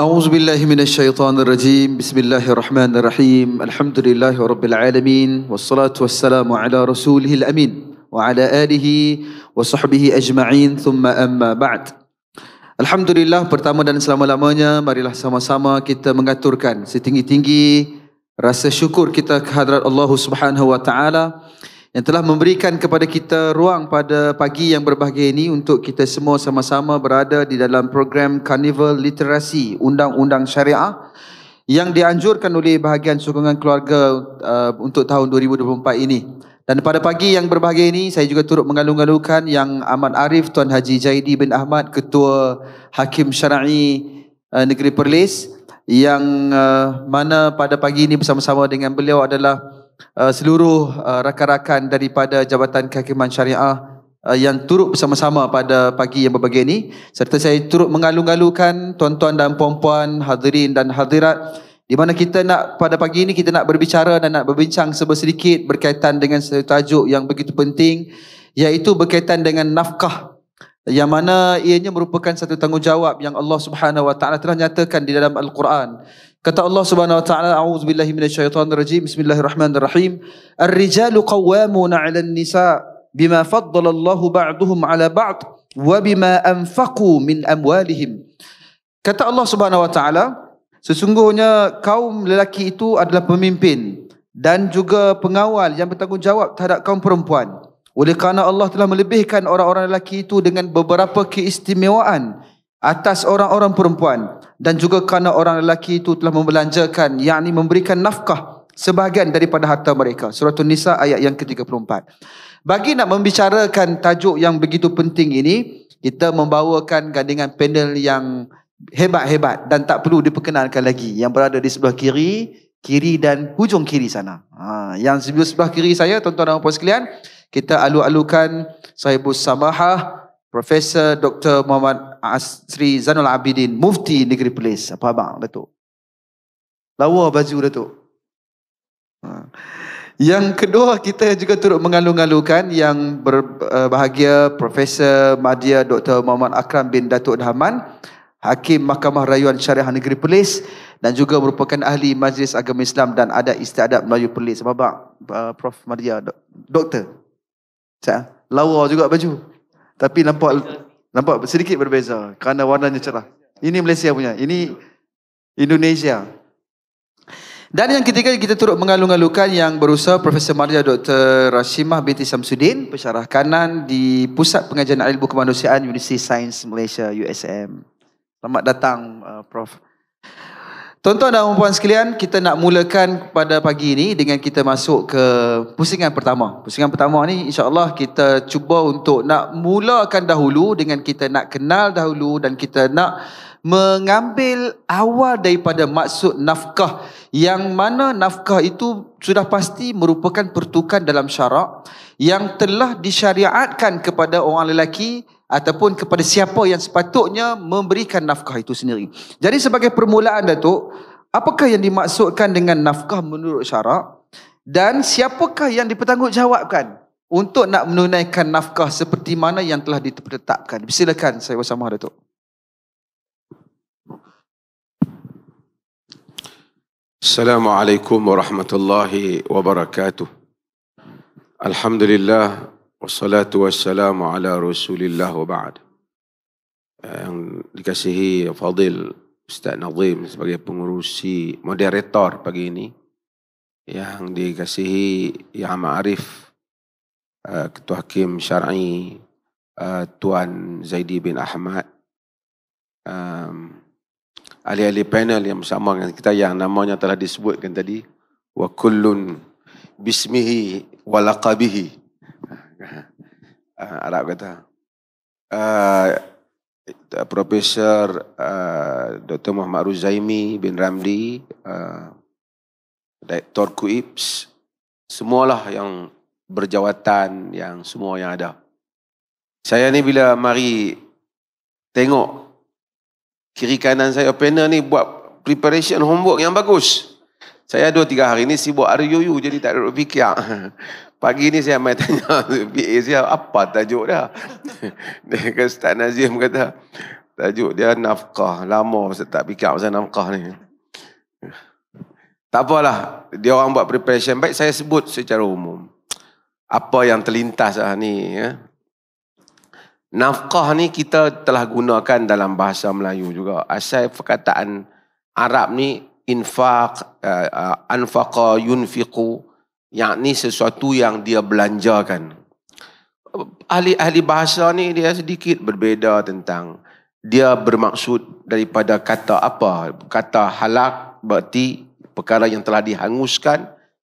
أعوذ بالله من الشيطان الرجيم بسم الله الرحمن الرحيم الحمد لله رب العالمين والصلاة والسلام على رسوله الأمين وعلى آله وصحبه أجمعين ثم أما بعد الحمد لله pertama dan selama-lamanya marilah sama-sama kita mengaturkan setinggi-tinggi rasa syukur kita kehadrat Allah Subhanahu wa taala yang telah memberikan kepada kita ruang pada pagi yang berbahagia ini untuk kita semua sama-sama berada di dalam program Carnival Literasi Undang-Undang Syariah yang dianjurkan oleh bahagian sokongan keluarga uh, untuk tahun 2024 ini. Dan pada pagi yang berbahagia ini, saya juga turut mengalung-alungkan yang Ahmad arif Tuan Haji Jaidi bin Ahmad, Ketua Hakim Syara'i uh, Negeri Perlis yang uh, mana pada pagi ini bersama-sama dengan beliau adalah Eh, seluruh eh, rakan-rakan daripada Jabatan Kehakiman Syariah eh, yang turut bersama-sama pada pagi yang berbahagia ini serta saya turut mengalung-alungkan tuan-tuan dan puan-puan hadirin dan hadirat di mana kita nak pada pagi ini kita nak berbicara dan nak berbincang sedikit berkaitan dengan satu tajuk yang begitu penting iaitu berkaitan dengan nafkah yang mana ianya merupakan satu tanggungjawab yang Allah Subhanahu Wa Taala telah nyatakan di dalam Al-Quran Kata Allah Subhanahu wa taala a'udzu billahi minasyaitonir rajim bismillahirrahmanirrahim ar-rijalu qawwamuna 'alan nisaa bima faddalallahu ba'dhum 'ala ba'd wa bima anfaqu min amwalihim Kata Allah Subhanahu wa taala sesungguhnya kaum lelaki itu adalah pemimpin dan juga pengawal yang bertanggungjawab terhadap kaum perempuan oleh kerana Allah telah melebihkan orang-orang lelaki itu dengan beberapa keistimewaan atas orang-orang perempuan dan juga kerana orang lelaki itu telah membelanjakan yakni memberikan nafkah sebahagian daripada harta mereka surah an-nisa ayat yang ke-34 bagi nak membicarakan tajuk yang begitu penting ini kita membawakan gandingan panel yang hebat-hebat dan tak perlu diperkenalkan lagi yang berada di sebelah kiri kiri dan hujung kiri sana ha, yang sebelah kiri saya tuan-tuan dan puan sekalian kita alu-alukan sahibus samahah Profesor Dr. Muhammad Asri Zanul Abidin, Mufti Negeri Perlis. Apa abang, Datuk? Lawa baju, Datuk. Ha. Yang kedua, kita juga turut mengalu-alukan yang berbahagia eh, Profesor Madia Dr. Muhammad Akram bin Datuk Dahman, Hakim Mahkamah Rayuan Syariah Negeri Perlis dan juga merupakan ahli Majlis Agama Islam dan Adat Istiadat Melayu Perlis. Apa abang, eh, Prof. Madia, Dr. Eh? Lawa juga baju tapi nampak nampak sedikit berbeza kerana warnanya cerah. Ini Malaysia punya. Ini Indonesia. Dan yang ketiga kita turut mengalung-alungkan yang berusaha Profesor Maria Dr. Rashimah binti Samsudin pensyarah kanan di Pusat Pengajian Ilmu Kemanusiaan Universiti Sains Malaysia USM. Selamat datang uh, Prof. Uh, Tuan-tuan dan puan sekalian, kita nak mulakan pada pagi ini dengan kita masuk ke pusingan pertama. Pusingan pertama ni insya-Allah kita cuba untuk nak mulakan dahulu dengan kita nak kenal dahulu dan kita nak mengambil awal daripada maksud nafkah yang mana nafkah itu sudah pasti merupakan pertukan dalam syarak yang telah disyariatkan kepada orang lelaki ataupun kepada siapa yang sepatutnya memberikan nafkah itu sendiri. Jadi sebagai permulaan Datuk, apakah yang dimaksudkan dengan nafkah menurut syarak dan siapakah yang dipertanggungjawabkan untuk nak menunaikan nafkah seperti mana yang telah ditetapkan? Silakan saya bersama Datuk. Assalamualaikum warahmatullahi wabarakatuh. Alhamdulillah Wassalatu wassalamu ala rasulillah wa ba'd eh, Yang dikasihi Fadil Ustaz Nazim sebagai pengurusi moderator pagi ini Yang dikasihi Ya Ma'arif eh, Ketua Hakim Syar'i eh, Tuan Zaidi bin Ahmad Ahli-ahli panel yang bersama dengan kita yang namanya telah disebutkan tadi Wa kullun bismihi wa uh, Arab kata. Uh, Profesor uh, ah, Dr. Muhammad Ruzaimi bin Ramli, uh, ah, Dr. Kuips, semualah yang berjawatan, yang semua yang ada. Saya ni bila mari tengok kiri kanan saya panel ni buat preparation homework yang bagus. Saya dua tiga hari ni sibuk RUU jadi tak ada fikir. Pagi ni saya main tanya PA saya, apa tajuk dia? dia kata, Ustaz Nazim kata, tajuk dia nafkah. Lama saya tak fikir pasal nafkah ni. Tak apalah. Dia orang buat preparation baik, saya sebut secara umum. Apa yang terlintas lah ni. Ya. Nafkah ni kita telah gunakan dalam bahasa Melayu juga. Asal perkataan Arab ni, infaq, uh, uh, anfaqa yunfiqu, anfaqa yang yakni sesuatu yang dia belanjakan. Ahli-ahli bahasa ni dia sedikit berbeza tentang dia bermaksud daripada kata apa? Kata halak berarti perkara yang telah dihanguskan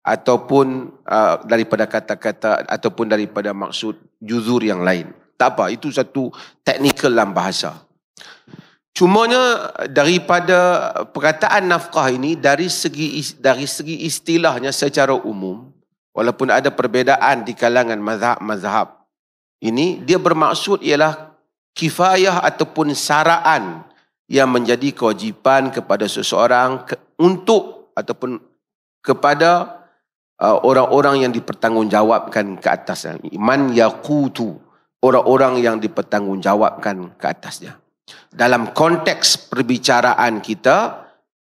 ataupun uh, daripada kata-kata ataupun daripada maksud juzur yang lain. Tak apa, itu satu teknikal dalam bahasa. Cumanya daripada perkataan nafkah ini dari segi dari segi istilahnya secara umum walaupun ada perbezaan di kalangan mazhab-mazhab ini dia bermaksud ialah kifayah ataupun saraan yang menjadi kewajipan kepada seseorang untuk ataupun kepada uh, orang-orang uh, yang dipertanggungjawabkan ke atasnya iman yaqutu orang-orang yang dipertanggungjawabkan ke atasnya dalam konteks perbicaraan kita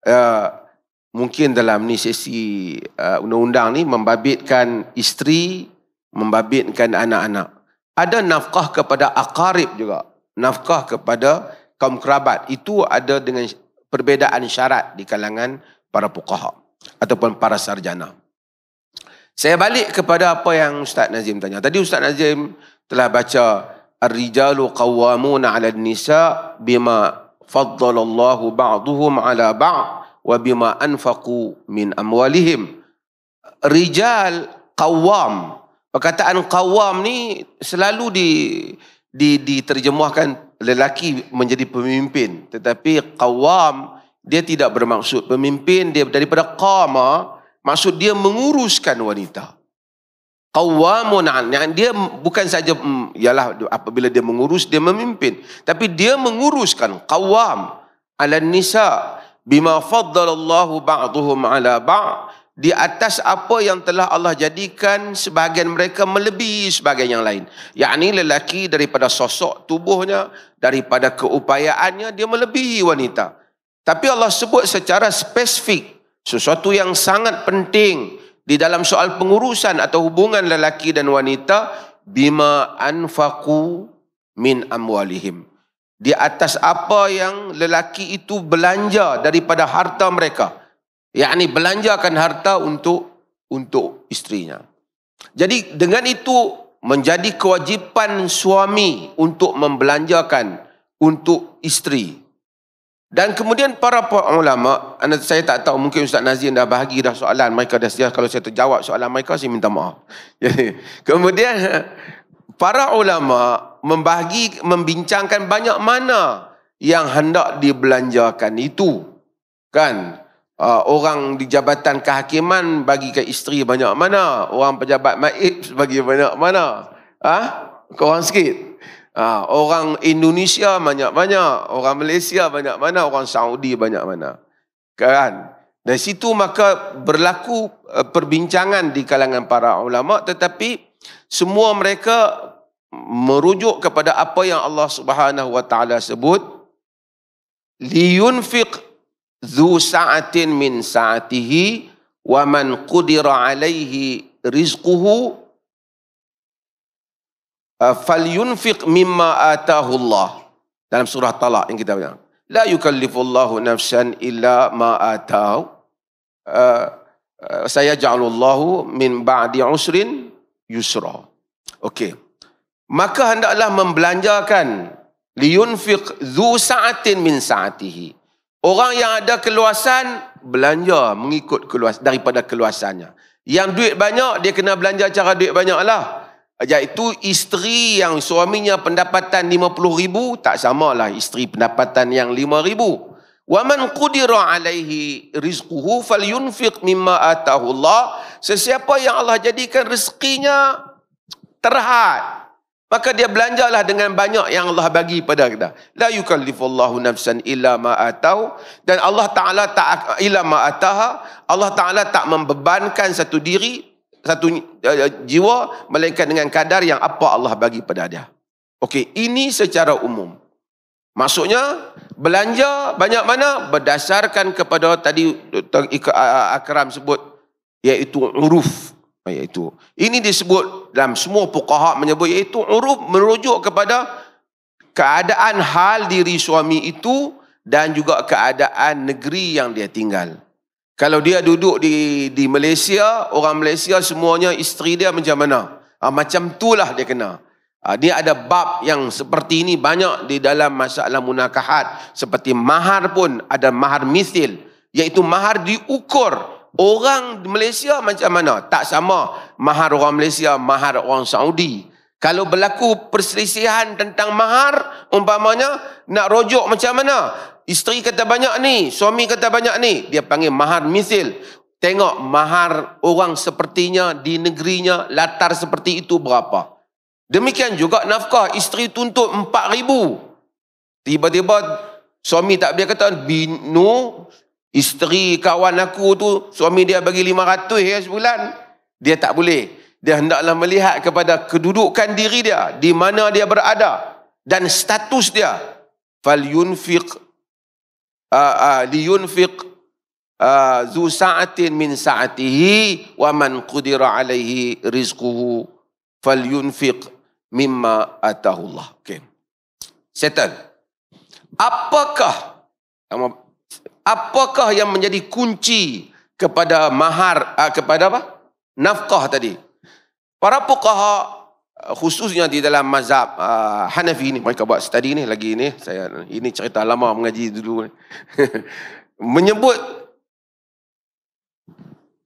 uh, mungkin dalam ni sesi uh, undang-undang ni membabitkan isteri membabitkan anak-anak ada nafkah kepada akarib juga nafkah kepada kaum kerabat itu ada dengan perbezaan syarat di kalangan para fuqaha ataupun para sarjana saya balik kepada apa yang ustaz Nazim tanya tadi ustaz Nazim telah baca الرجال قوامون على النساء بما فضل الله بعضهم على بعض وبما أنفقوا من أموالهم رجال قوام perkataan قوام ni selalu di di diterjemahkan lelaki menjadi pemimpin tetapi قوام dia tidak bermaksud pemimpin dia daripada qama maksud dia menguruskan wanita qawwamun yang dia bukan saja hmm, ialah apabila dia mengurus dia memimpin tapi dia menguruskan qawwam ala nisa bima faddalallahu ba'dhum ala ba' di atas apa yang telah Allah jadikan sebahagian mereka melebihi sebahagian yang lain yakni lelaki daripada sosok tubuhnya daripada keupayaannya dia melebihi wanita tapi Allah sebut secara spesifik sesuatu yang sangat penting di dalam soal pengurusan atau hubungan lelaki dan wanita bima anfaqu min amwalihim di atas apa yang lelaki itu belanja daripada harta mereka yakni belanjakan harta untuk untuk istrinya jadi dengan itu menjadi kewajipan suami untuk membelanjakan untuk istrinya dan kemudian para ulama, anda, saya tak tahu mungkin Ustaz Nazir dah bahagi dah soalan mereka dah siap. Kalau saya terjawab soalan mereka, saya minta maaf. Jadi, kemudian para ulama membahagi, membincangkan banyak mana yang hendak dibelanjakan itu. Kan? Ah, orang di jabatan kehakiman bagi ke isteri banyak mana. Orang pejabat maib bagi banyak mana. Ha? Ah, Korang sikit. Ha, orang Indonesia banyak-banyak, orang Malaysia banyak mana, orang Saudi banyak mana, Kan? Dari situ maka berlaku eh, perbincangan di kalangan para ulama tetapi semua mereka merujuk kepada apa yang Allah Subhanahu wa taala sebut liyunfiq dhu sa'atin min sa'atihi wa man qudira alaihi rizquhu Uh, falyunfiq mimma atahu Allah dalam surah talak yang kita baca la yukallifullahu nafsan illa ma atahu uh, uh, saya ja'alullahu min ba'di usrin yusra okey maka hendaklah membelanjakan liyunfiq dhu sa'atin min sa'atihi orang yang ada keluasan belanja mengikut keluasan daripada keluasannya yang duit banyak dia kena belanja cara duit banyaklah lah Iaitu isteri yang suaminya pendapatan RM50,000, tak samalah isteri pendapatan yang RM5,000. وَمَنْ قُدِرَ عَلَيْهِ رِزْقُهُ فَلْيُنْفِقْ مِمَّا أَتَهُ اللَّهِ Sesiapa yang Allah jadikan rezekinya terhad, maka dia belanjalah dengan banyak yang Allah bagi pada kita. لَا يُكَلِّفُ اللَّهُ نَفْسًا إِلَّا مَا Dan Allah Ta'ala tak إِلَّا مَا أَتَهَا Allah Ta'ala tak membebankan satu diri satu uh, jiwa melainkan dengan kadar yang apa Allah bagi pada dia. Okey, ini secara umum. Maksudnya belanja banyak mana berdasarkan kepada tadi Dr. Akram sebut iaitu uruf iaitu. Ini disebut dalam semua fuqaha menyebut iaitu uruf merujuk kepada keadaan hal diri suami itu dan juga keadaan negeri yang dia tinggal. Kalau dia duduk di di Malaysia, orang Malaysia semuanya isteri dia macam mana? Ha, macam itulah dia kena. Ha, dia ada bab yang seperti ini banyak di dalam masalah munakahat. Seperti mahar pun ada mahar misil. Iaitu mahar diukur. Orang Malaysia macam mana? Tak sama mahar orang Malaysia, mahar orang Saudi. Kalau berlaku perselisihan tentang mahar, umpamanya nak rojok macam mana? Isteri kata banyak ni, suami kata banyak ni. Dia panggil mahar misil. Tengok mahar orang sepertinya di negerinya, latar seperti itu berapa. Demikian juga nafkah, isteri tuntut empat ribu. Tiba-tiba suami tak boleh kata, binu, isteri kawan aku tu, suami dia bagi lima ratus ya sebulan. Dia tak boleh. Dia hendaklah melihat kepada kedudukan diri dia, di mana dia berada dan status dia. Fal yunfiq liyunfiq ah, zu sa'atin min sa'atihi wa man qudira alaihi rizquhu falyunfiq mimma atahu Allah. Okay. Setan. Apakah apakah yang menjadi kunci kepada mahar ah, kepada apa? Nafkah tadi. Para pukaha Ah, khususnya di dalam mazhab uh, Hanafi ini mereka buat study ini lagi ini saya ini cerita lama mengaji dulu menyebut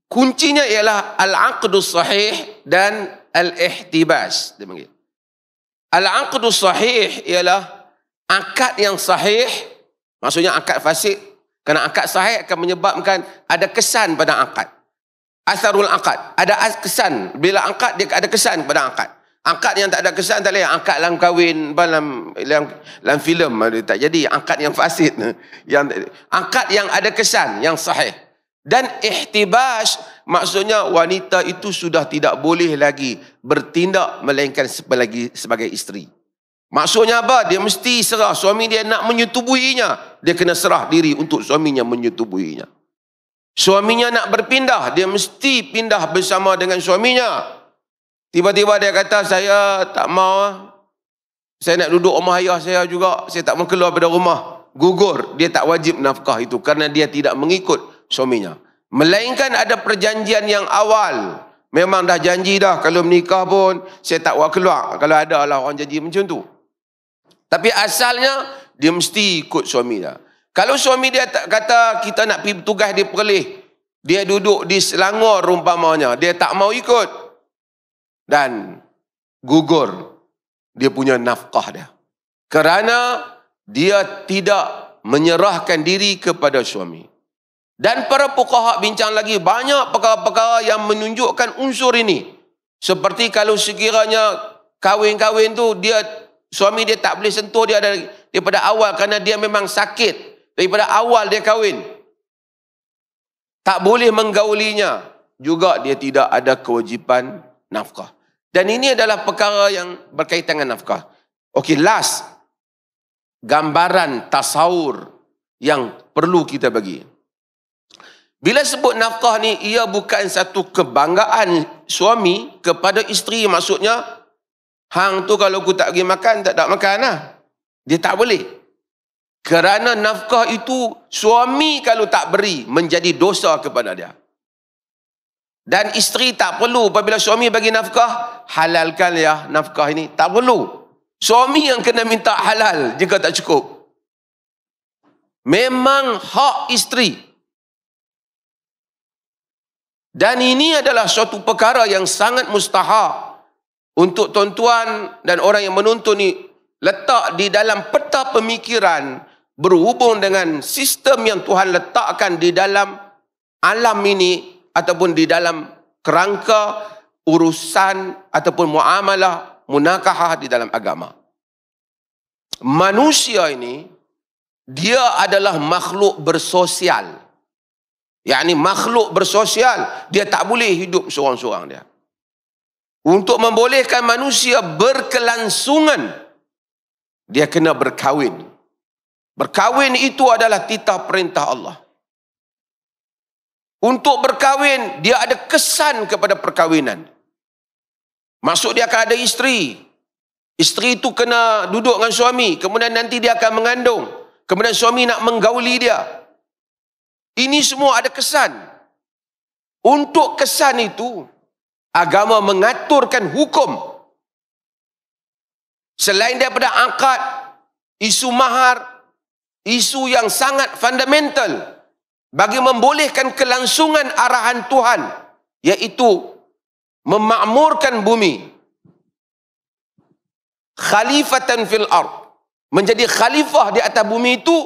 kuncinya ialah al-aqdus sahih dan al-ihtibas dia panggil al-aqdus sahih ialah akad yang sahih maksudnya akad fasik kerana akad sahih akan menyebabkan ada kesan pada akad asarul akad ada kesan bila akad dia ada kesan pada akad Angkat yang tak ada kesan tak layak. Angkat dalam kahwin, dalam, dalam, dalam filem tak jadi. Angkat yang fasid. Yang, angkat yang ada kesan, yang sahih. Dan ihtibas maksudnya wanita itu sudah tidak boleh lagi bertindak melainkan sebagai, sebagai isteri. Maksudnya apa? Dia mesti serah. Suami dia nak menyetubuhinya. Dia kena serah diri untuk suaminya menyetubuhinya. Suaminya nak berpindah. Dia mesti pindah bersama dengan Suaminya. Tiba-tiba dia kata, saya tak mau. Ah. Saya nak duduk rumah ayah saya juga. Saya tak mau keluar dari rumah. Gugur. Dia tak wajib nafkah itu. Kerana dia tidak mengikut suaminya. Melainkan ada perjanjian yang awal. Memang dah janji dah. Kalau menikah pun, saya tak mau keluar. Kalau ada lah orang janji macam tu. Tapi asalnya, dia mesti ikut suami dia. Kalau suami dia tak kata, kita nak pergi bertugas di Perlis. Dia duduk di Selangor rumpamanya. Dia tak mau ikut dan gugur dia punya nafkah dia. Kerana dia tidak menyerahkan diri kepada suami. Dan para pukahak bincang lagi banyak perkara-perkara yang menunjukkan unsur ini. Seperti kalau sekiranya kahwin-kahwin tu dia suami dia tak boleh sentuh dia dari, daripada awal kerana dia memang sakit. Daripada awal dia kahwin. Tak boleh menggaulinya. Juga dia tidak ada kewajipan nafkah. Dan ini adalah perkara yang berkaitan dengan nafkah. Okey, last. Gambaran tasawur yang perlu kita bagi. Bila sebut nafkah ni, ia bukan satu kebanggaan suami kepada isteri. Maksudnya, hang tu kalau aku tak pergi makan, tak ada makan lah. Dia tak boleh. Kerana nafkah itu suami kalau tak beri menjadi dosa kepada dia. Dan isteri tak perlu apabila suami bagi nafkah, halalkan ya nafkah ini. Tak perlu. Suami yang kena minta halal jika tak cukup. Memang hak isteri. Dan ini adalah suatu perkara yang sangat mustahak untuk tuan-tuan dan orang yang menonton ni letak di dalam peta pemikiran berhubung dengan sistem yang Tuhan letakkan di dalam alam ini ataupun di dalam kerangka urusan ataupun muamalah munakahah di dalam agama. Manusia ini dia adalah makhluk bersosial. Yang ini makhluk bersosial, dia tak boleh hidup seorang-seorang dia. Untuk membolehkan manusia berkelangsungan dia kena berkahwin. Berkahwin itu adalah titah perintah Allah. Untuk berkahwin, dia ada kesan kepada perkahwinan. Masuk dia akan ada isteri. Isteri itu kena duduk dengan suami. Kemudian nanti dia akan mengandung. Kemudian suami nak menggauli dia. Ini semua ada kesan. Untuk kesan itu, agama mengaturkan hukum. Selain daripada angkat isu mahar, isu yang sangat Fundamental bagi membolehkan kelangsungan arahan Tuhan yaitu memakmurkan bumi khalifatan fil ard menjadi khalifah di atas bumi itu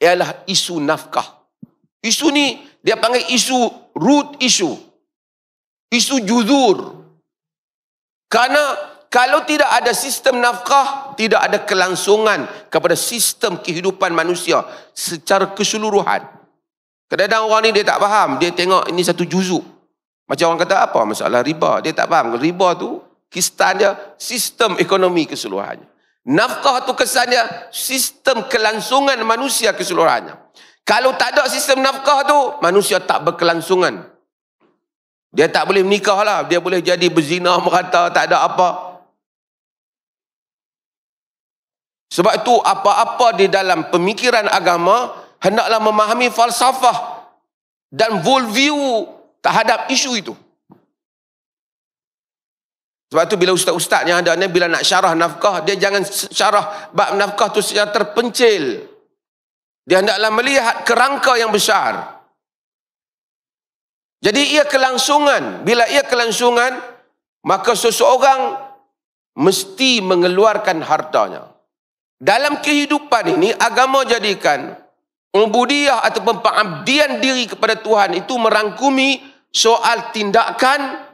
ialah isu nafkah isu ni dia panggil isu root isu, isu juzur kerana kalau tidak ada sistem nafkah, tidak ada kelangsungan kepada sistem kehidupan manusia secara keseluruhan. Kadang-kadang orang ni dia tak faham. Dia tengok ini satu juzuk. Macam orang kata apa masalah riba. Dia tak faham. Riba tu kistan dia sistem ekonomi keseluruhannya. Nafkah tu kesannya sistem kelangsungan manusia keseluruhannya. Kalau tak ada sistem nafkah tu, manusia tak berkelangsungan. Dia tak boleh menikah lah. Dia boleh jadi berzina merata, tak ada apa. Sebab tu apa-apa di dalam pemikiran agama, hendaklah memahami falsafah dan worldview terhadap isu itu. Sebab itu bila ustaz-ustaz yang ada ni bila nak syarah nafkah, dia jangan syarah bab nafkah tu secara terpencil. Dia hendaklah melihat kerangka yang besar. Jadi ia kelangsungan. Bila ia kelangsungan, maka seseorang mesti mengeluarkan hartanya. Dalam kehidupan ini, agama jadikan Ubudiah atau pengabdian diri kepada Tuhan itu merangkumi soal tindakan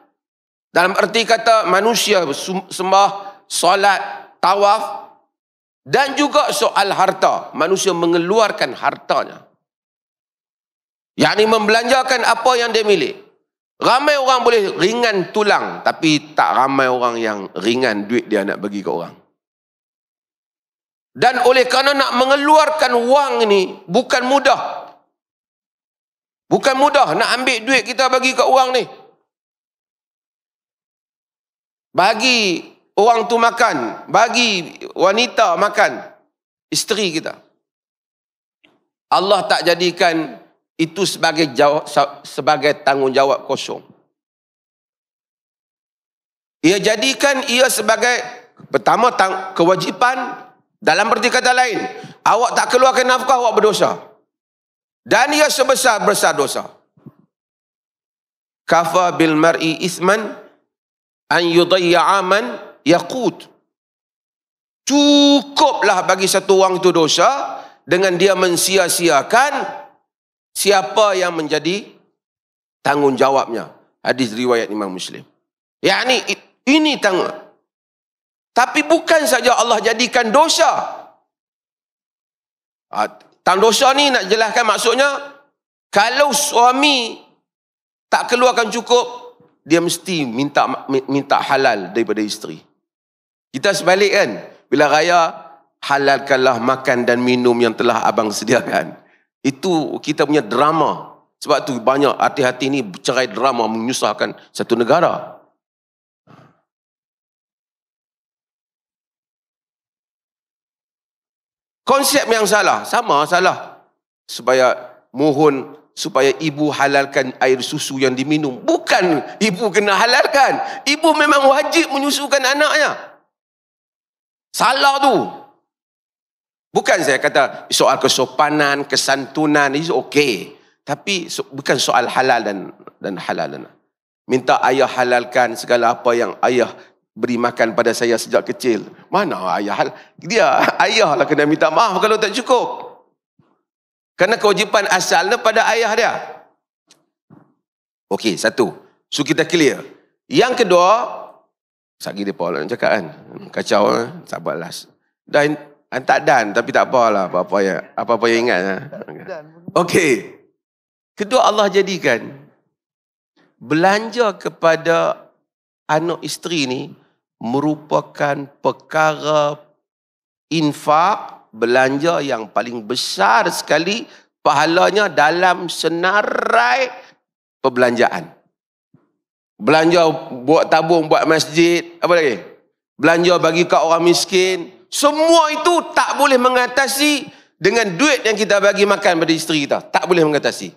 dalam erti kata manusia sembah, solat, tawaf dan juga soal harta. Manusia mengeluarkan hartanya. Yang ini membelanjakan apa yang dia milik. Ramai orang boleh ringan tulang tapi tak ramai orang yang ringan duit dia nak bagi ke orang. Dan oleh kerana nak mengeluarkan wang ni bukan mudah. Bukan mudah nak ambil duit kita bagi kat orang ni. Bagi orang tu makan, bagi wanita makan, isteri kita. Allah tak jadikan itu sebagai jawab, sebagai tanggungjawab kosong. Ia jadikan ia sebagai pertama tang, kewajipan, dalam berarti kata lain, awak tak keluarkan nafkah, awak berdosa. Dan ia sebesar-besar dosa. Kafa bil mar'i isman an yudayya'a aman yaqut. Cukuplah bagi satu orang itu dosa dengan dia mensia-siakan siapa yang menjadi tanggungjawabnya. Hadis riwayat Imam Muslim. Yani ini tanggungjawab. Tapi bukan saja Allah jadikan dosa. Ha, tang dosa ni nak jelaskan maksudnya, kalau suami tak keluarkan cukup, dia mesti minta minta halal daripada isteri. Kita sebalik kan, bila raya, halalkanlah makan dan minum yang telah abang sediakan. Itu kita punya drama. Sebab tu banyak hati-hati ni cerai drama menyusahkan satu negara. Konsep yang salah, sama salah. Supaya mohon supaya ibu halalkan air susu yang diminum. Bukan ibu kena halalkan. Ibu memang wajib menyusukan anaknya. Salah tu. Bukan saya kata soal kesopanan, kesantunan, itu okey. Tapi so, bukan soal halal dan dan halal. Minta ayah halalkan segala apa yang ayah beri makan pada saya sejak kecil. Mana ayah? Dia ayah ayahlah kena minta maaf kalau tak cukup. Kerana kewajipan asalnya pada ayah dia. Okey, satu. So kita clear. Yang kedua, sagi dia Paul nak cakap kan. Kacau eh? tak buat last. Dan ah, tak dan tapi tak apalah apa-apa ya. Apa-apa yang ingat ha? Okey. Kedua Allah jadikan belanja kepada anak isteri ni merupakan perkara infak belanja yang paling besar sekali pahalanya dalam senarai perbelanjaan. Belanja buat tabung, buat masjid, apa lagi? Belanja bagi kat orang miskin. Semua itu tak boleh mengatasi dengan duit yang kita bagi makan pada isteri kita. Tak boleh mengatasi.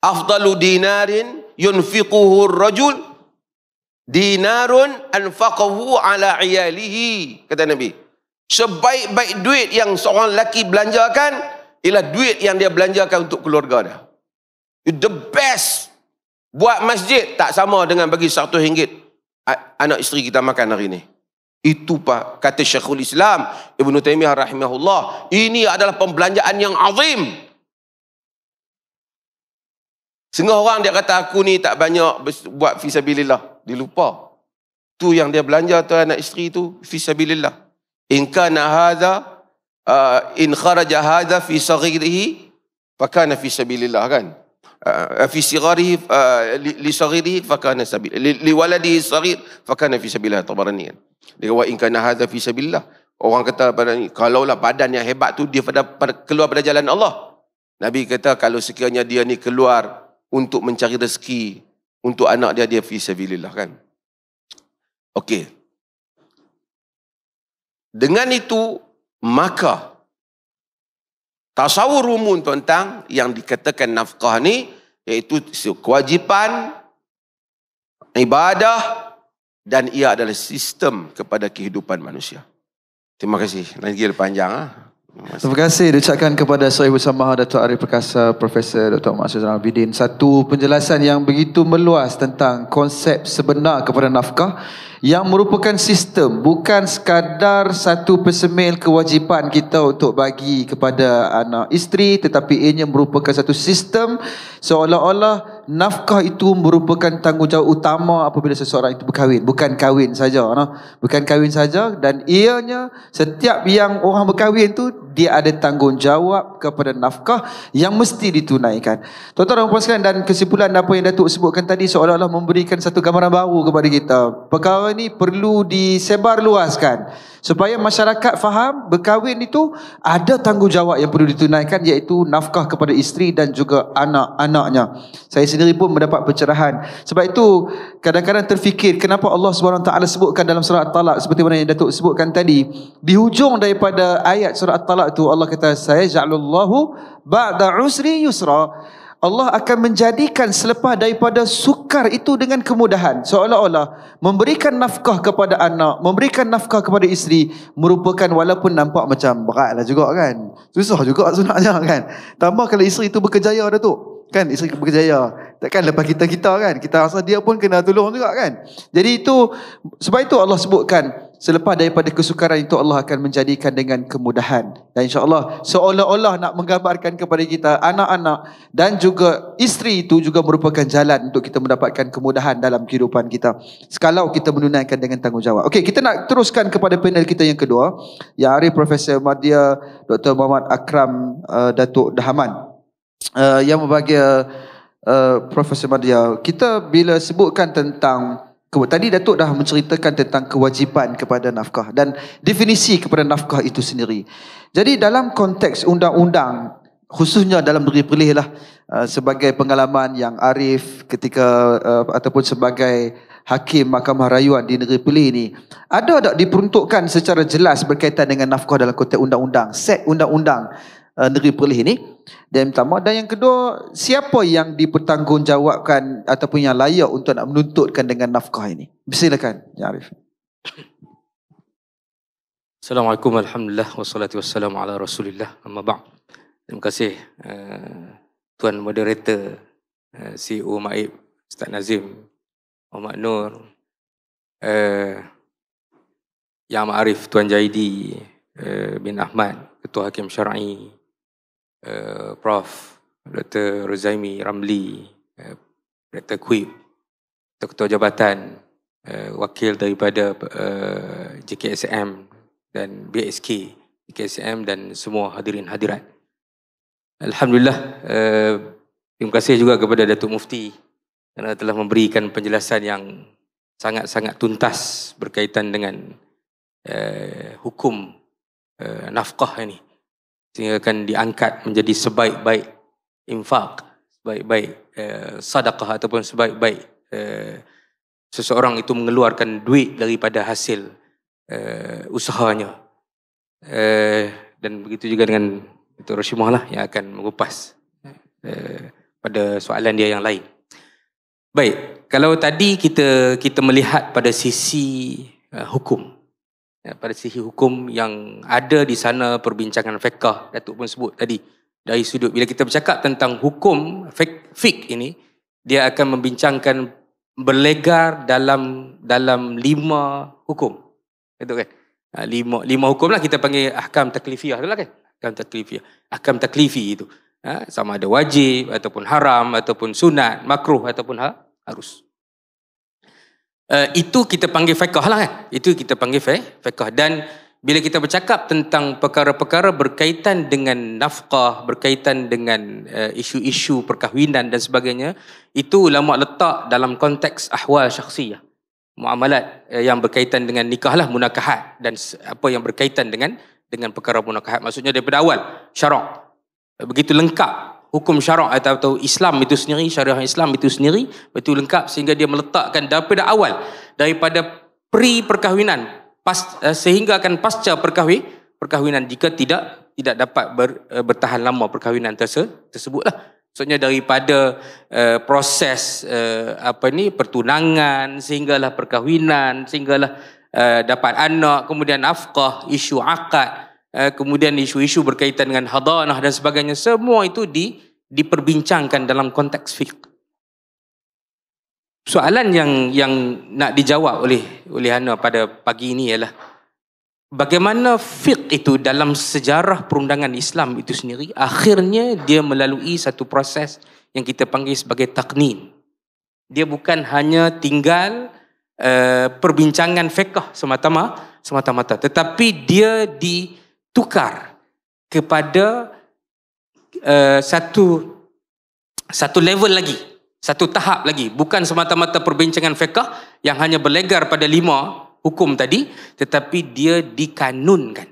Afdalu dinarin yunfiquhu rajul dinarun anfaqahu ala iyalihi kata nabi sebaik-baik duit yang seorang lelaki belanjakan ialah duit yang dia belanjakan untuk keluarga dia the best buat masjid tak sama dengan bagi satu ringgit anak isteri kita makan hari ini itu pak kata Syekhul Islam Ibn Taimiyah rahimahullah ini adalah pembelanjaan yang azim Sengah orang dia kata aku ni tak banyak buat fisabilillah dia lupa. Tu yang dia belanja tu anak isteri tu fi sabilillah. In kana hadza uh, in kharaja hadza fi saghirihi fakana fi sabilillah kan. Uh, fi sigharihi uh, li, li saghirihi fakana sabil li, li waladihi saghir fakana fi sabilillah tabarani kan. Dia wa in kana hadza fi sabilillah. Orang kata pada ni kalau lah badan yang hebat tu dia pada, pada keluar pada jalan Allah. Nabi kata kalau sekiranya dia ni keluar untuk mencari rezeki untuk anak dia dia fi sabilillah kan. Okey. Dengan itu maka tasawur umum tentang yang dikatakan nafkah ni iaitu kewajipan ibadah dan ia adalah sistem kepada kehidupan manusia. Terima kasih. Lagi panjang ah. Ha? Terima kasih diucapkan kepada Sohibu Samaha Dato' Arif Perkasa Profesor Dr. Ahmad Syazan Abidin Satu penjelasan yang begitu meluas tentang konsep sebenar kepada nafkah yang merupakan sistem bukan sekadar satu persemil kewajipan kita untuk bagi kepada anak isteri tetapi ianya merupakan satu sistem seolah-olah nafkah itu merupakan tanggungjawab utama apabila seseorang itu berkahwin bukan kahwin saja no? bukan kahwin saja dan ianya setiap yang orang berkahwin itu dia ada tanggungjawab kepada nafkah yang mesti ditunaikan tuan-tuan dan puan-puan dan kesimpulan apa yang Datuk sebutkan tadi seolah-olah memberikan satu gambaran baru kepada kita perkara ini perlu disebar luaskan supaya masyarakat faham berkahwin itu ada tanggungjawab yang perlu ditunaikan iaitu nafkah kepada isteri dan juga anak-anaknya. Saya sendiri pun mendapat pencerahan. Sebab itu kadang-kadang terfikir kenapa Allah SWT sebutkan dalam surah at talaq seperti mana yang Datuk sebutkan tadi. Di hujung daripada ayat surah at talaq itu Allah kata saya ja'alullahu ba'da usri yusra. Allah akan menjadikan selepas daripada sukar itu dengan kemudahan. Seolah-olah memberikan nafkah kepada anak, memberikan nafkah kepada isteri merupakan walaupun nampak macam beratlah juga kan. Susah juga sebenarnya kan. Tambah kalau isteri itu berkejaya dah tu. Kan isteri berkejaya. Takkan lepas kita-kita kan. Kita rasa dia pun kena tolong juga kan. Jadi itu sebab itu Allah sebutkan selepas daripada kesukaran itu Allah akan menjadikan dengan kemudahan dan Insya Allah seolah-olah nak menggambarkan kepada kita anak-anak dan juga isteri itu juga merupakan jalan untuk kita mendapatkan kemudahan dalam kehidupan kita sekalau kita menunaikan dengan tanggungjawab okey kita nak teruskan kepada panel kita yang kedua yang hari profesor Madya Dr Muhammad Akram uh, Datuk Dahaman uh, eh, yang berbahagia uh, profesor Madya kita bila sebutkan tentang Tadi Datuk dah menceritakan tentang kewajipan kepada nafkah dan definisi kepada nafkah itu sendiri. Jadi dalam konteks undang-undang khususnya dalam negeri Perlis lah uh, sebagai pengalaman yang arif ketika uh, ataupun sebagai hakim mahkamah rayuan di negeri Perlis ini ada tak diperuntukkan secara jelas berkaitan dengan nafkah dalam konteks undang-undang set undang-undang Eh, negeri Perlis ini dan pertama dan yang kedua siapa yang dipertanggungjawabkan ataupun yang layak untuk nak menuntutkan dengan nafkah ini silakan ya Arif Assalamualaikum alhamdulillah wassalatu wassalamu ala Rasulillah amma ba'd terima kasih uh, tuan moderator uh, eh, CEO Maib Ustaz Nazim Omak Nur uh, Yang Ma'arif Tuan Jaidi uh, bin Ahmad Ketua Hakim Syar'i uh, Prof. Dr. Rozaimi Ramli, uh, eh, Dr. Kuib, Dr. Ketua Jabatan, uh, Wakil daripada uh, JKSM dan BSK, JKSM dan semua hadirin hadirat. Alhamdulillah, uh, terima kasih juga kepada Datuk Mufti kerana telah memberikan penjelasan yang sangat-sangat tuntas berkaitan dengan uh, hukum uh, nafkah ini. Uh, sehingga akan diangkat menjadi sebaik-baik infak, sebaik-baik eh, sadakah ataupun sebaik-baik eh, seseorang itu mengeluarkan duit daripada hasil eh, usahanya. Eh, dan begitu juga dengan itu Rasimah lah yang akan mengupas eh, pada soalan dia yang lain. Baik, kalau tadi kita kita melihat pada sisi uh, hukum, ya, pada sisi hukum yang ada di sana perbincangan fiqh Datuk pun sebut tadi dari sudut bila kita bercakap tentang hukum fiqh ini dia akan membincangkan berlegar dalam dalam lima hukum. Betul kan? Ha, lima lima hukumlah kita panggil ahkam taklifiyah lah kan? Ahkam taklifiyah. Ahkam taklifi itu. Ha, sama ada wajib ataupun haram ataupun sunat, makruh ataupun ha, harus. Eh, itu kita panggil fiqah lah kan. Itu kita panggil fiqah. Dan bila kita bercakap tentang perkara-perkara berkaitan dengan nafkah, berkaitan dengan uh, isu-isu perkahwinan dan sebagainya, itu ulama letak dalam konteks ahwal syakhsiyah. Muamalat uh, yang berkaitan dengan nikah lah, munakahat dan apa yang berkaitan dengan dengan perkara munakahat. Maksudnya daripada awal, syarak. Begitu lengkap hukum syarak atau, atau Islam itu sendiri, syariah Islam itu sendiri betul lengkap sehingga dia meletakkan daripada awal daripada pre perkahwinan pas, eh, sehingga akan pasca perkahwin perkahwinan jika tidak tidak dapat ber, eh, bertahan lama perkahwinan terse, tersebutlah. Maksudnya daripada uh, proses uh, apa ni pertunangan sehinggalah perkahwinan sehinggalah uh, dapat anak kemudian nafkah isu akad Eh, kemudian isu-isu berkaitan dengan hadanah dan sebagainya semua itu di diperbincangkan dalam konteks fiqh. Soalan yang yang nak dijawab oleh oleh Hana pada pagi ini ialah bagaimana fiqh itu dalam sejarah perundangan Islam itu sendiri akhirnya dia melalui satu proses yang kita panggil sebagai taqnin. Dia bukan hanya tinggal uh, perbincangan fiqh semata-mata semata-mata tetapi dia di tukar kepada uh, satu satu level lagi, satu tahap lagi. Bukan semata-mata perbincangan fiqah yang hanya berlegar pada lima hukum tadi, tetapi dia dikanunkan.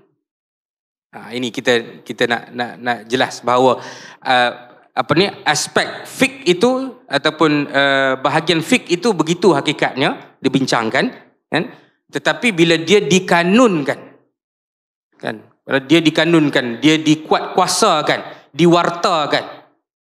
Ha, ini kita kita nak nak nak jelas bahawa uh, apa ni aspek fik itu ataupun uh, bahagian fik itu begitu hakikatnya dibincangkan kan tetapi bila dia dikanunkan kan dia dikanunkan, dia dikuat dikuatkuasakan, diwartakan.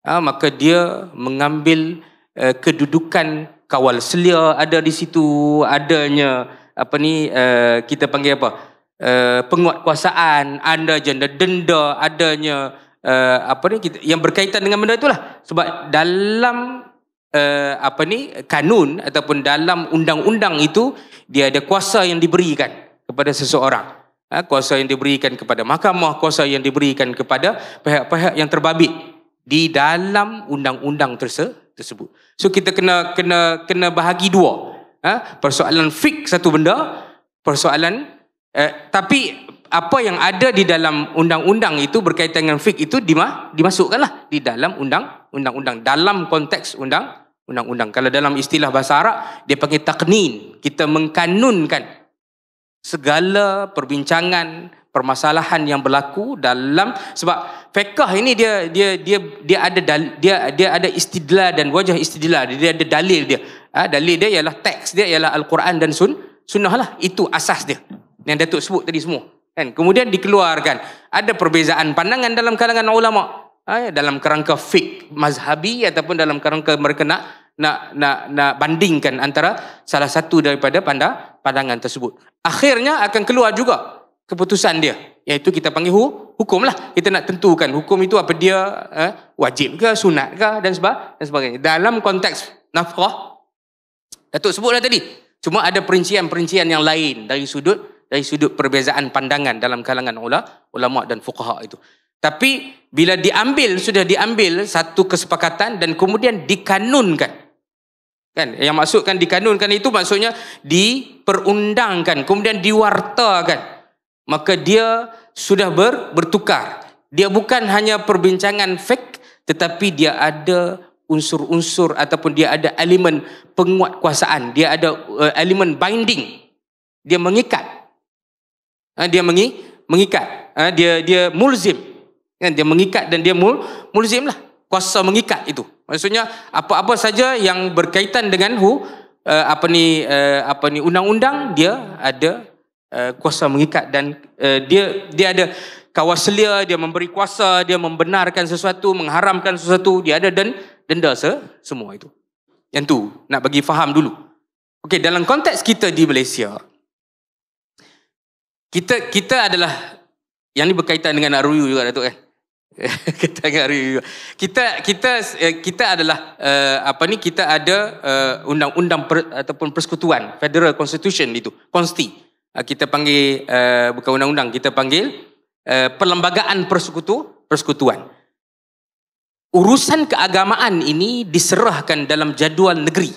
Ha, maka dia mengambil uh, kedudukan kawal selia ada di situ, adanya apa ni uh, kita panggil apa? Uh, penguatkuasaan, ada janda denda, adanya uh, apa ni kita, yang berkaitan dengan benda itulah. Sebab dalam uh, apa ni kanun ataupun dalam undang-undang itu dia ada kuasa yang diberikan kepada seseorang. Ha, kuasa yang diberikan kepada mahkamah, kuasa yang diberikan kepada pihak-pihak yang terbabit di dalam undang-undang tersebut. So kita kena kena kena bahagi dua. Ha, persoalan fik satu benda, persoalan eh, tapi apa yang ada di dalam undang-undang itu berkaitan dengan fik itu dimasukkanlah di dalam undang-undang dalam konteks undang undang Kalau dalam istilah bahasa Arab dia panggil taknin, kita mengkanunkan segala perbincangan permasalahan yang berlaku dalam sebab fiqh ini dia dia dia dia ada dal, dia dia ada istidlal dan wajah istidlal dia ada dalil dia ha, dalil dia ialah teks dia ialah al-Quran dan sun sunnah lah itu asas dia yang Datuk sebut tadi semua kan kemudian dikeluarkan ada perbezaan pandangan dalam kalangan ulama ha, ya, dalam kerangka fiqh mazhabi ataupun dalam kerangka mereka nak nak nak nak bandingkan antara salah satu daripada pandang pandangan tersebut. Akhirnya akan keluar juga keputusan dia iaitu kita panggil hukum lah. Kita nak tentukan hukum itu apa dia eh, wajib ke sunat ke dan sebagainya. Dalam konteks nafkah Datuk sebutlah tadi. Cuma ada perincian-perincian yang lain dari sudut dari sudut perbezaan pandangan dalam kalangan ulama ulama dan fuqaha itu. Tapi bila diambil sudah diambil satu kesepakatan dan kemudian dikanunkan. Kan yang maksudkan dikanunkan itu maksudnya diperundangkan kemudian diwartakan. Maka dia sudah ber, bertukar. Dia bukan hanya perbincangan fake tetapi dia ada unsur-unsur ataupun dia ada elemen penguat kuasaan, dia ada uh, elemen binding. Dia mengikat. Ha, dia mengi, mengikat. Ha, dia dia mulzim. Kan? Dia mengikat dan dia mul mulzim lah. Kuasa mengikat itu. Maksudnya apa-apa saja yang berkaitan dengan hu, uh, apa ni uh, apa ni undang-undang dia ada uh, kuasa mengikat dan uh, dia dia ada kawaslia dia memberi kuasa dia membenarkan sesuatu mengharamkan sesuatu dia ada dan denda se semua itu. Yang tu nak bagi faham dulu. Okey dalam konteks kita di Malaysia kita kita adalah yang ini berkaitan dengan RU juga Datuk Eh? kita hari kita kita eh, kita adalah uh, apa ni kita ada eh, undang-undang per, ataupun persekutuan federal constitution itu konsti uh, kita panggil uh, bukan undang-undang kita panggil uh, perlembagaan persekutu persekutuan urusan keagamaan ini diserahkan dalam jadual negeri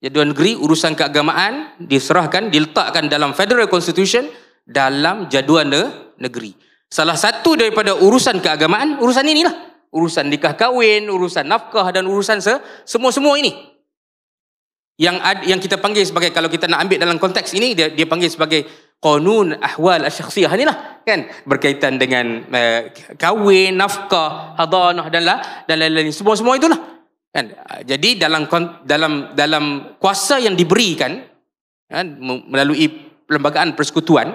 jadual negeri urusan keagamaan diserahkan diletakkan dalam federal constitution dalam jadual negeri Salah satu daripada urusan keagamaan, urusan inilah. Urusan nikah kahwin, urusan nafkah dan urusan semua-semua ini. Yang ad, yang kita panggil sebagai, kalau kita nak ambil dalam konteks ini, dia, dia panggil sebagai konun ahwal asyaksiyah. Inilah kan berkaitan dengan eh, kahwin, nafkah, hadanah dan lah dan lain-lain. Semua-semua itulah. Kan? Jadi dalam dalam dalam kuasa yang diberikan kan, melalui perlembagaan persekutuan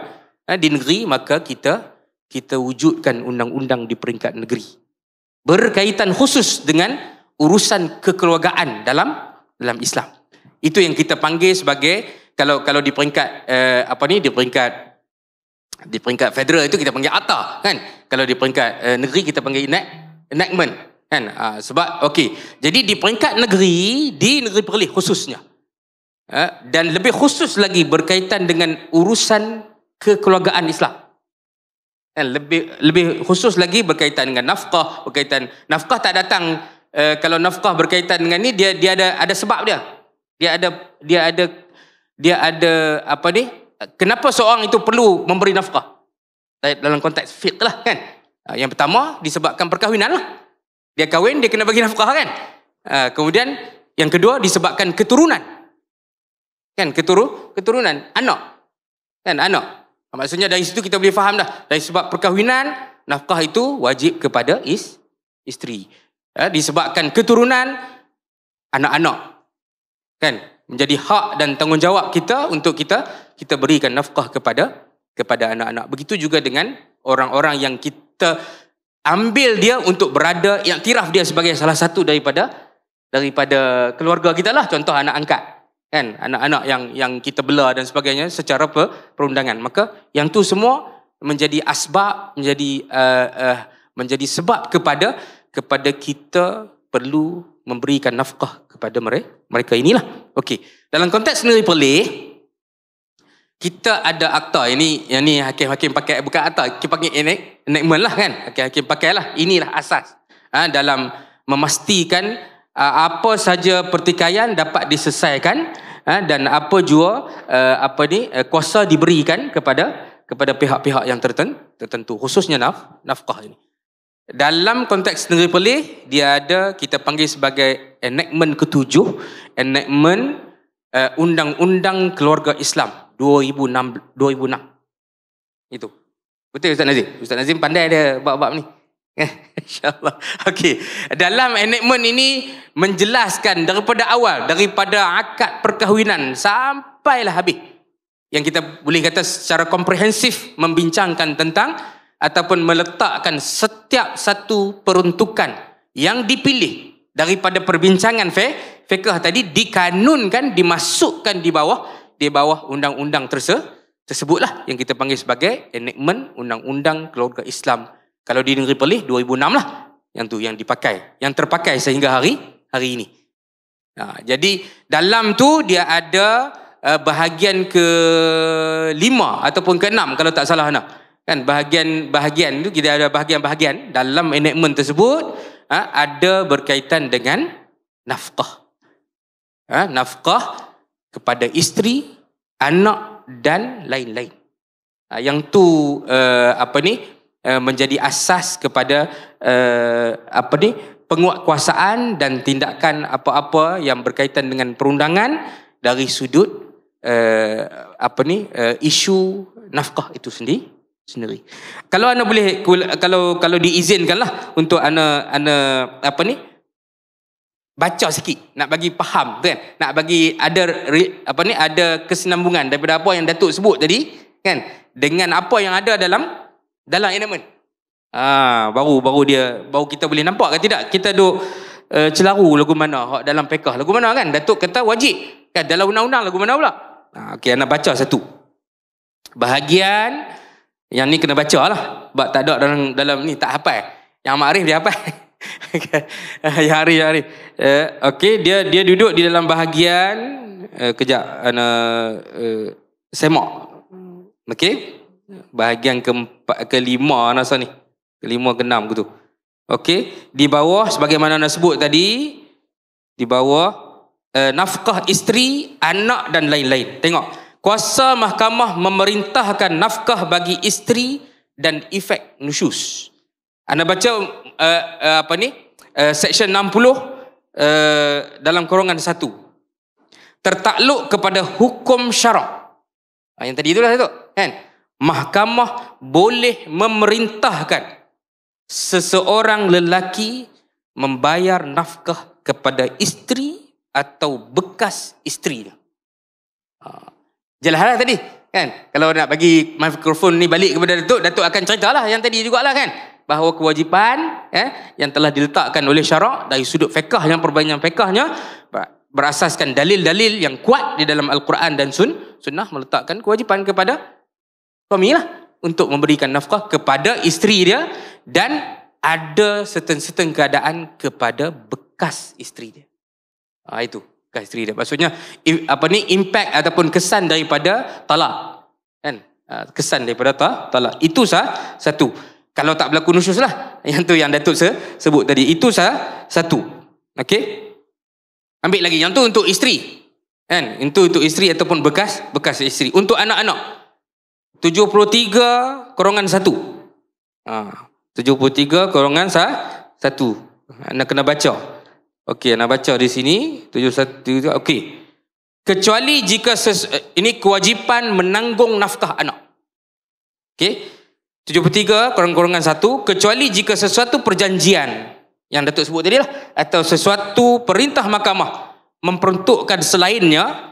eh, di negeri, maka kita kita wujudkan undang-undang di peringkat negeri berkaitan khusus dengan urusan kekeluargaan dalam dalam Islam. Itu yang kita panggil sebagai kalau kalau di peringkat eh, apa ni di peringkat di peringkat federal itu kita panggil ATA kan. Kalau di peringkat eh, negeri kita panggil enact, enactment kan. Ha, sebab okey. Jadi di peringkat negeri di negeri Perlis khususnya eh, dan lebih khusus lagi berkaitan dengan urusan kekeluargaan Islam. Kan? Lebih lebih khusus lagi berkaitan dengan nafkah, berkaitan nafkah tak datang uh, kalau nafkah berkaitan dengan ni dia dia ada ada sebab dia. Dia ada dia ada dia ada apa ni? Kenapa seorang itu perlu memberi nafkah? Dalam konteks fiqh lah kan. Ah, yang pertama disebabkan perkahwinan lah. Dia kahwin dia kena bagi nafkah kan. Uh, kemudian yang kedua disebabkan keturunan. Kan keturu keturunan anak. Kan anak. Ah, maksudnya dari situ kita boleh faham dah. Dari sebab perkahwinan, nafkah itu wajib kepada is, isteri. Ya, disebabkan keturunan, anak-anak. Kan? Menjadi hak dan tanggungjawab kita untuk kita kita berikan nafkah kepada kepada anak-anak. Begitu juga dengan orang-orang yang kita ambil dia untuk berada, yang tiraf dia sebagai salah satu daripada daripada keluarga kita lah. Contoh anak angkat kan anak-anak yang yang kita bela dan sebagainya secara per, perundangan maka yang tu semua menjadi asbab menjadi uh, uh, menjadi sebab kepada kepada kita perlu memberikan nafkah kepada mereka mereka inilah okey dalam konteks negeri Perlis kita ada akta ini yang ni hakim-hakim pakai bukan akta kita panggil enact, enactment lah kan hakim-hakim pakailah inilah asas ha, dalam memastikan Ah, apa saja pertikaian dapat diselesaikan ah, dan apa jua ah, apa ni kuasa diberikan kepada kepada pihak-pihak yang tertentu khususnya naf nafkah ini dalam konteks negeri Perlis dia ada kita panggil sebagai enactment ketujuh enactment undang-undang keluarga Islam 2006 2006 itu betul Ustaz Nazim Ustaz Nazim pandai dia bab-bab ni InsyaAllah. Okey. Dalam enactment ini menjelaskan daripada awal, daripada akad perkahwinan sampailah habis. Yang kita boleh kata secara komprehensif membincangkan tentang ataupun meletakkan setiap satu peruntukan yang dipilih daripada perbincangan fe, fekah tadi dikanunkan, dimasukkan di bawah di bawah undang-undang terse, tersebutlah yang kita panggil sebagai enactment undang-undang keluarga Islam kalau di negeri Perlis 2006 lah yang tu yang dipakai, yang terpakai sehingga hari hari ini. Ha, jadi dalam tu dia ada uh, bahagian ke lima ataupun ke enam kalau tak salah nak. Kan bahagian-bahagian tu kita ada bahagian-bahagian dalam enactment tersebut ha, ada berkaitan dengan nafkah. Ha, nafkah kepada isteri, anak dan lain-lain. Ha, yang tu uh, apa ni Eh, menjadi asas kepada uh, apa ni penguatkuasaan dan tindakan apa-apa yang berkaitan dengan perundangan dari sudut uh, apa ni uh, isu nafkah itu sendiri sendiri. Kalau anda boleh kalau kalau diizinkanlah untuk anda anda apa ni baca sikit nak bagi faham kan nak bagi ada apa ni ada kesinambungan daripada apa yang Datuk sebut tadi kan dengan apa yang ada dalam dalam enamel. Ha, baru baru dia baru kita boleh nampak kan tidak kita duk uh, celaru lagu mana hak dalam pekah lagu mana kan datuk kata wajib kan dalam undang-undang lagu mana pula ha, okey anak baca satu bahagian yang ni kena baca lah sebab tak ada dalam dalam ni tak hafal yang makrif dia hafal ya hari ya hari uh, eh, okey dia dia duduk di dalam bahagian uh, kejap ana uh, semak okey bahagian keempat kelima nasa ni kelima keenam tu. okey di bawah sebagaimana nak sebut tadi di bawah uh, nafkah isteri anak dan lain-lain tengok kuasa mahkamah memerintahkan nafkah bagi isteri dan efek nusyus anda baca uh, uh, apa ni uh, section 60 uh, dalam kurungan satu. tertakluk kepada hukum syarak ah, yang tadi itulah itu kan mahkamah boleh memerintahkan seseorang lelaki membayar nafkah kepada isteri atau bekas isteri. Ha. Jelaslah tadi kan kalau nak bagi mikrofon ni balik kepada datuk datuk akan ceritalah yang tadi juga lah kan bahawa kewajipan eh, yang telah diletakkan oleh syarak dari sudut fiqh yang perbanyakan fiqhnya berasaskan dalil-dalil yang kuat di dalam al-Quran dan sun sunnah meletakkan kewajipan kepada suamilah untuk memberikan nafkah kepada isteri dia dan ada certain-certain keadaan kepada bekas isteri dia. Ha, itu bekas isteri dia. Maksudnya apa ni impact ataupun kesan daripada talak. Kan? Ha, kesan daripada ta, talak. Itu sah satu. Kalau tak berlaku nusyus lah. Yang tu yang Datuk sebut tadi. Itu sah satu. Okey. Ambil lagi. Yang tu untuk isteri. Kan? Itu untuk isteri ataupun bekas bekas isteri. Untuk anak-anak. 73 kurangan 1. Ha, 73 kurangan 1. Anda kena baca. Okey, anda baca di sini. 71, okey. Kecuali jika ses, eh, ini kewajipan menanggung nafkah anak. Okey. 73 kurang-kurangan 1. Kecuali jika sesuatu perjanjian yang Datuk sebut tadi lah. Atau sesuatu perintah mahkamah memperuntukkan selainnya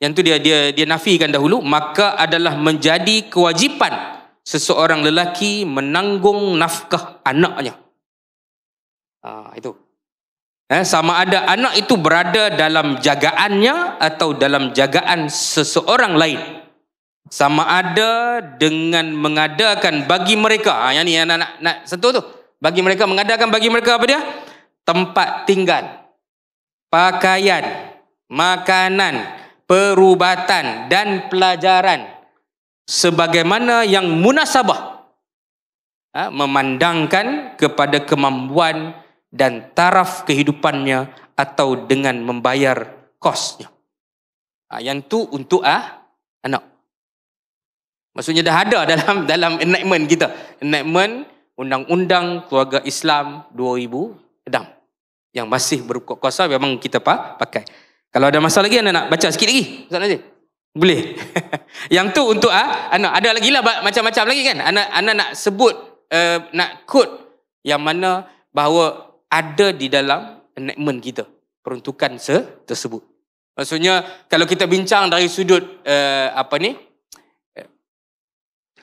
yang tu dia dia dia nafikan dahulu maka adalah menjadi kewajipan seseorang lelaki menanggung nafkah anaknya ha, itu eh, sama ada anak itu berada dalam jagaannya atau dalam jagaan seseorang lain sama ada dengan mengadakan bagi mereka ha, yang ni yang nak, nak, nak sentuh tu bagi mereka mengadakan bagi mereka apa dia tempat tinggal pakaian makanan perubatan dan pelajaran sebagaimana yang munasabah ha, memandangkan kepada kemampuan dan taraf kehidupannya atau dengan membayar kosnya. Ha, yang tu untuk ah ha, anak. Maksudnya dah ada dalam dalam enactment kita. Enactment Undang-Undang Keluarga Islam 2006 yang masih berkuasa memang kita pakai. Kalau ada masa lagi anak nak baca sikit lagi Ustaz Nazir. Boleh. yang tu untuk ah anak ada lagi lah macam-macam lagi kan? Anak-anak nak sebut uh, nak quote yang mana bahawa ada di dalam enactment kita peruntukan se tersebut. Maksudnya kalau kita bincang dari sudut uh, apa ni? Eh,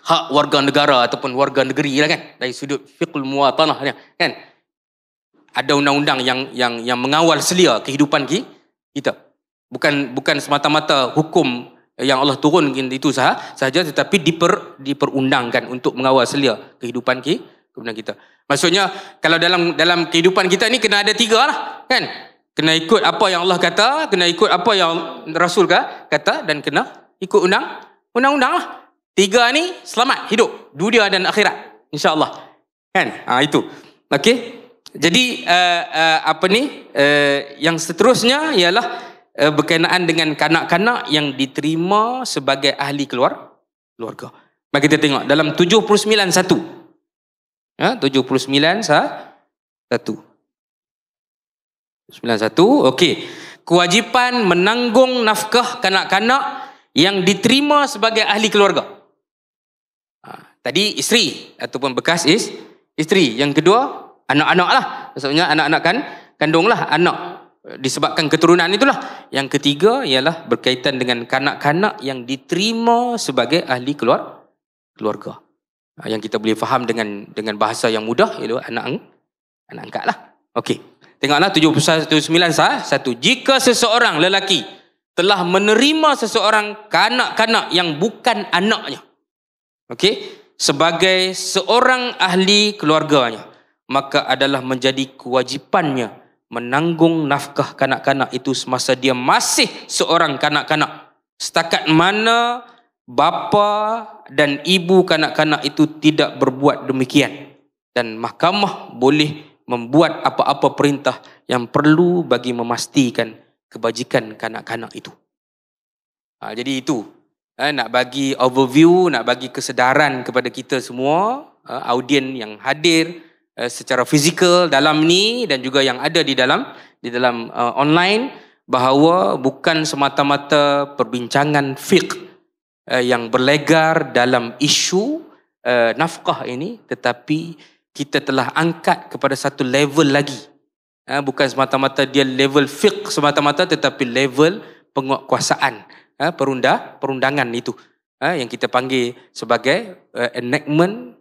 hak warga negara ataupun warga negeri lah kan dari sudut fiqhul muwatanah kan ada undang-undang yang yang yang mengawal selia kehidupan kita kita. Bukan bukan semata-mata hukum yang Allah turun itu sah, sahaja tetapi diper, diperundangkan untuk mengawal selia kehidupan kita. kita. Maksudnya kalau dalam dalam kehidupan kita ni kena ada tiga lah kan. Kena ikut apa yang Allah kata, kena ikut apa yang Rasul kata dan kena ikut undang undang-undang lah. Tiga ni selamat hidup dunia dan akhirat insya-Allah. Kan? Ha, itu. okay? Jadi uh, uh, apa ni uh, yang seterusnya ialah uh, berkenaan dengan kanak-kanak yang diterima sebagai ahli keluar keluarga. Mari kita tengok dalam 79:1. Ya, 79:1. Satu. 91. Okey. Kewajipan menanggung nafkah kanak-kanak yang diterima sebagai ahli keluarga. Ha, tadi isteri ataupun bekas is isteri. Yang kedua, anak-anak lah. Maksudnya anak-anak kan kandung lah anak. Disebabkan keturunan itulah. Yang ketiga ialah berkaitan dengan kanak-kanak yang diterima sebagai ahli keluar, keluarga. Ha, yang kita boleh faham dengan dengan bahasa yang mudah ialah anak anak anak angkat lah. Okey. Tengoklah 79 sah. Satu. Jika seseorang lelaki telah menerima seseorang kanak-kanak yang bukan anaknya. Okey. Sebagai seorang ahli keluarganya maka adalah menjadi kewajipannya menanggung nafkah kanak-kanak itu semasa dia masih seorang kanak-kanak. Setakat mana bapa dan ibu kanak-kanak itu tidak berbuat demikian. Dan mahkamah boleh membuat apa-apa perintah yang perlu bagi memastikan kebajikan kanak-kanak itu. Ha, jadi itu, eh, nak bagi overview, nak bagi kesedaran kepada kita semua, eh, audien yang hadir, Eh, secara fizikal dalam ni dan juga yang ada di dalam di dalam uh, online bahawa bukan semata-mata perbincangan fiqh uh, yang berlegar dalam isu uh, nafkah ini tetapi kita telah angkat kepada satu level lagi uh, bukan semata-mata dia level fiqh semata-mata tetapi level penguatkuasaan uh, perunda perundangan itu uh, yang kita panggil sebagai uh, enactment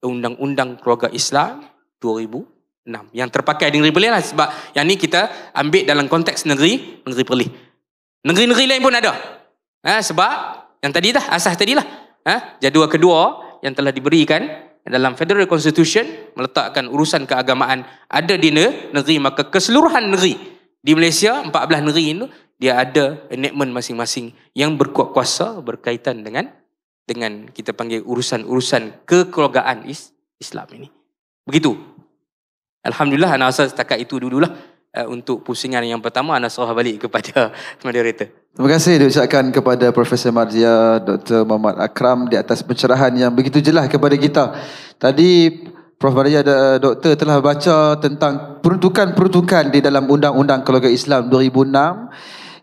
undang-undang keluarga Islam 2006. Yang terpakai di negeri Perlis lah sebab yang ni kita ambil dalam konteks negeri negeri Perlis. Negeri-negeri lain pun ada. Ha, sebab yang tadi dah, asas tadi lah. Ha, jadual kedua yang telah diberikan dalam Federal Constitution meletakkan urusan keagamaan ada di negeri maka keseluruhan negeri di Malaysia, 14 negeri ini dia ada enactment masing-masing yang berkuat kuasa berkaitan dengan dengan kita panggil urusan-urusan kekeluargaan Islam ini. Begitu. Alhamdulillah anak asal setakat itu dululah uh, untuk pusingan yang pertama anak serah balik kepada moderator. Terima kasih diucapkan kepada Profesor Marzia Dr. Muhammad Akram di atas pencerahan yang begitu jelas kepada kita. Tadi Prof. Maria eh, Doktor telah baca tentang peruntukan-peruntukan di dalam Undang-Undang Keluarga Islam 2006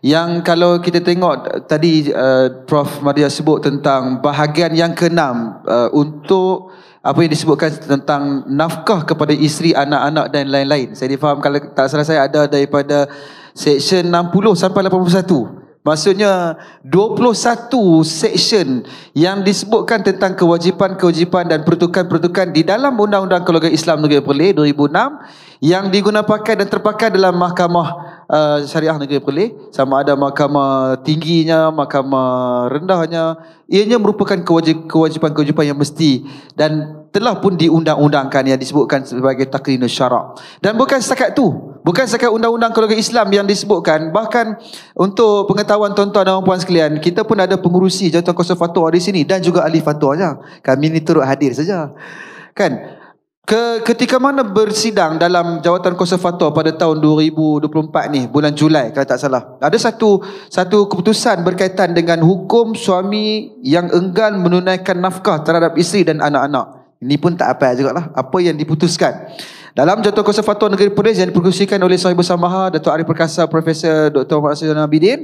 yang kalau kita tengok tadi uh, Prof. Maria sebut tentang bahagian yang keenam uh, untuk apa yang disebutkan tentang nafkah kepada isteri, anak-anak dan lain-lain. Saya difaham kalau tak salah saya ada daripada section 60 sampai 81. Maksudnya 21 section yang disebutkan tentang kewajipan-kewajipan dan peruntukan-peruntukan di dalam Undang-Undang Keluarga Islam Negeri Perlis 2006 yang digunapakai dan terpakai dalam mahkamah uh, syariah negeri Perlis sama ada mahkamah tingginya mahkamah rendahnya ianya merupakan kewajipan-kewajipan yang mesti dan telah pun diundang-undangkan yang disebutkan sebagai takrinus syarak dan bukan setakat tu bukan setakat undang-undang keluarga Islam yang disebutkan bahkan untuk pengetahuan tuan-tuan dan puan sekalian kita pun ada pengurusi jawatan kuasa fatwa di sini dan juga ahli fatwanya kami ni turut hadir saja kan ketika mana bersidang dalam jawatan konservator pada tahun 2024 ni bulan Julai kalau tak salah ada satu satu keputusan berkaitan dengan hukum suami yang enggan menunaikan nafkah terhadap isteri dan anak-anak ini pun tak apa juga lah apa yang diputuskan dalam jawatan konservator negeri Perlis yang diperkongsikan oleh sahibu samaha Dato' Arif Perkasa Profesor Dr. Muhammad Mahathir Zainal Abidin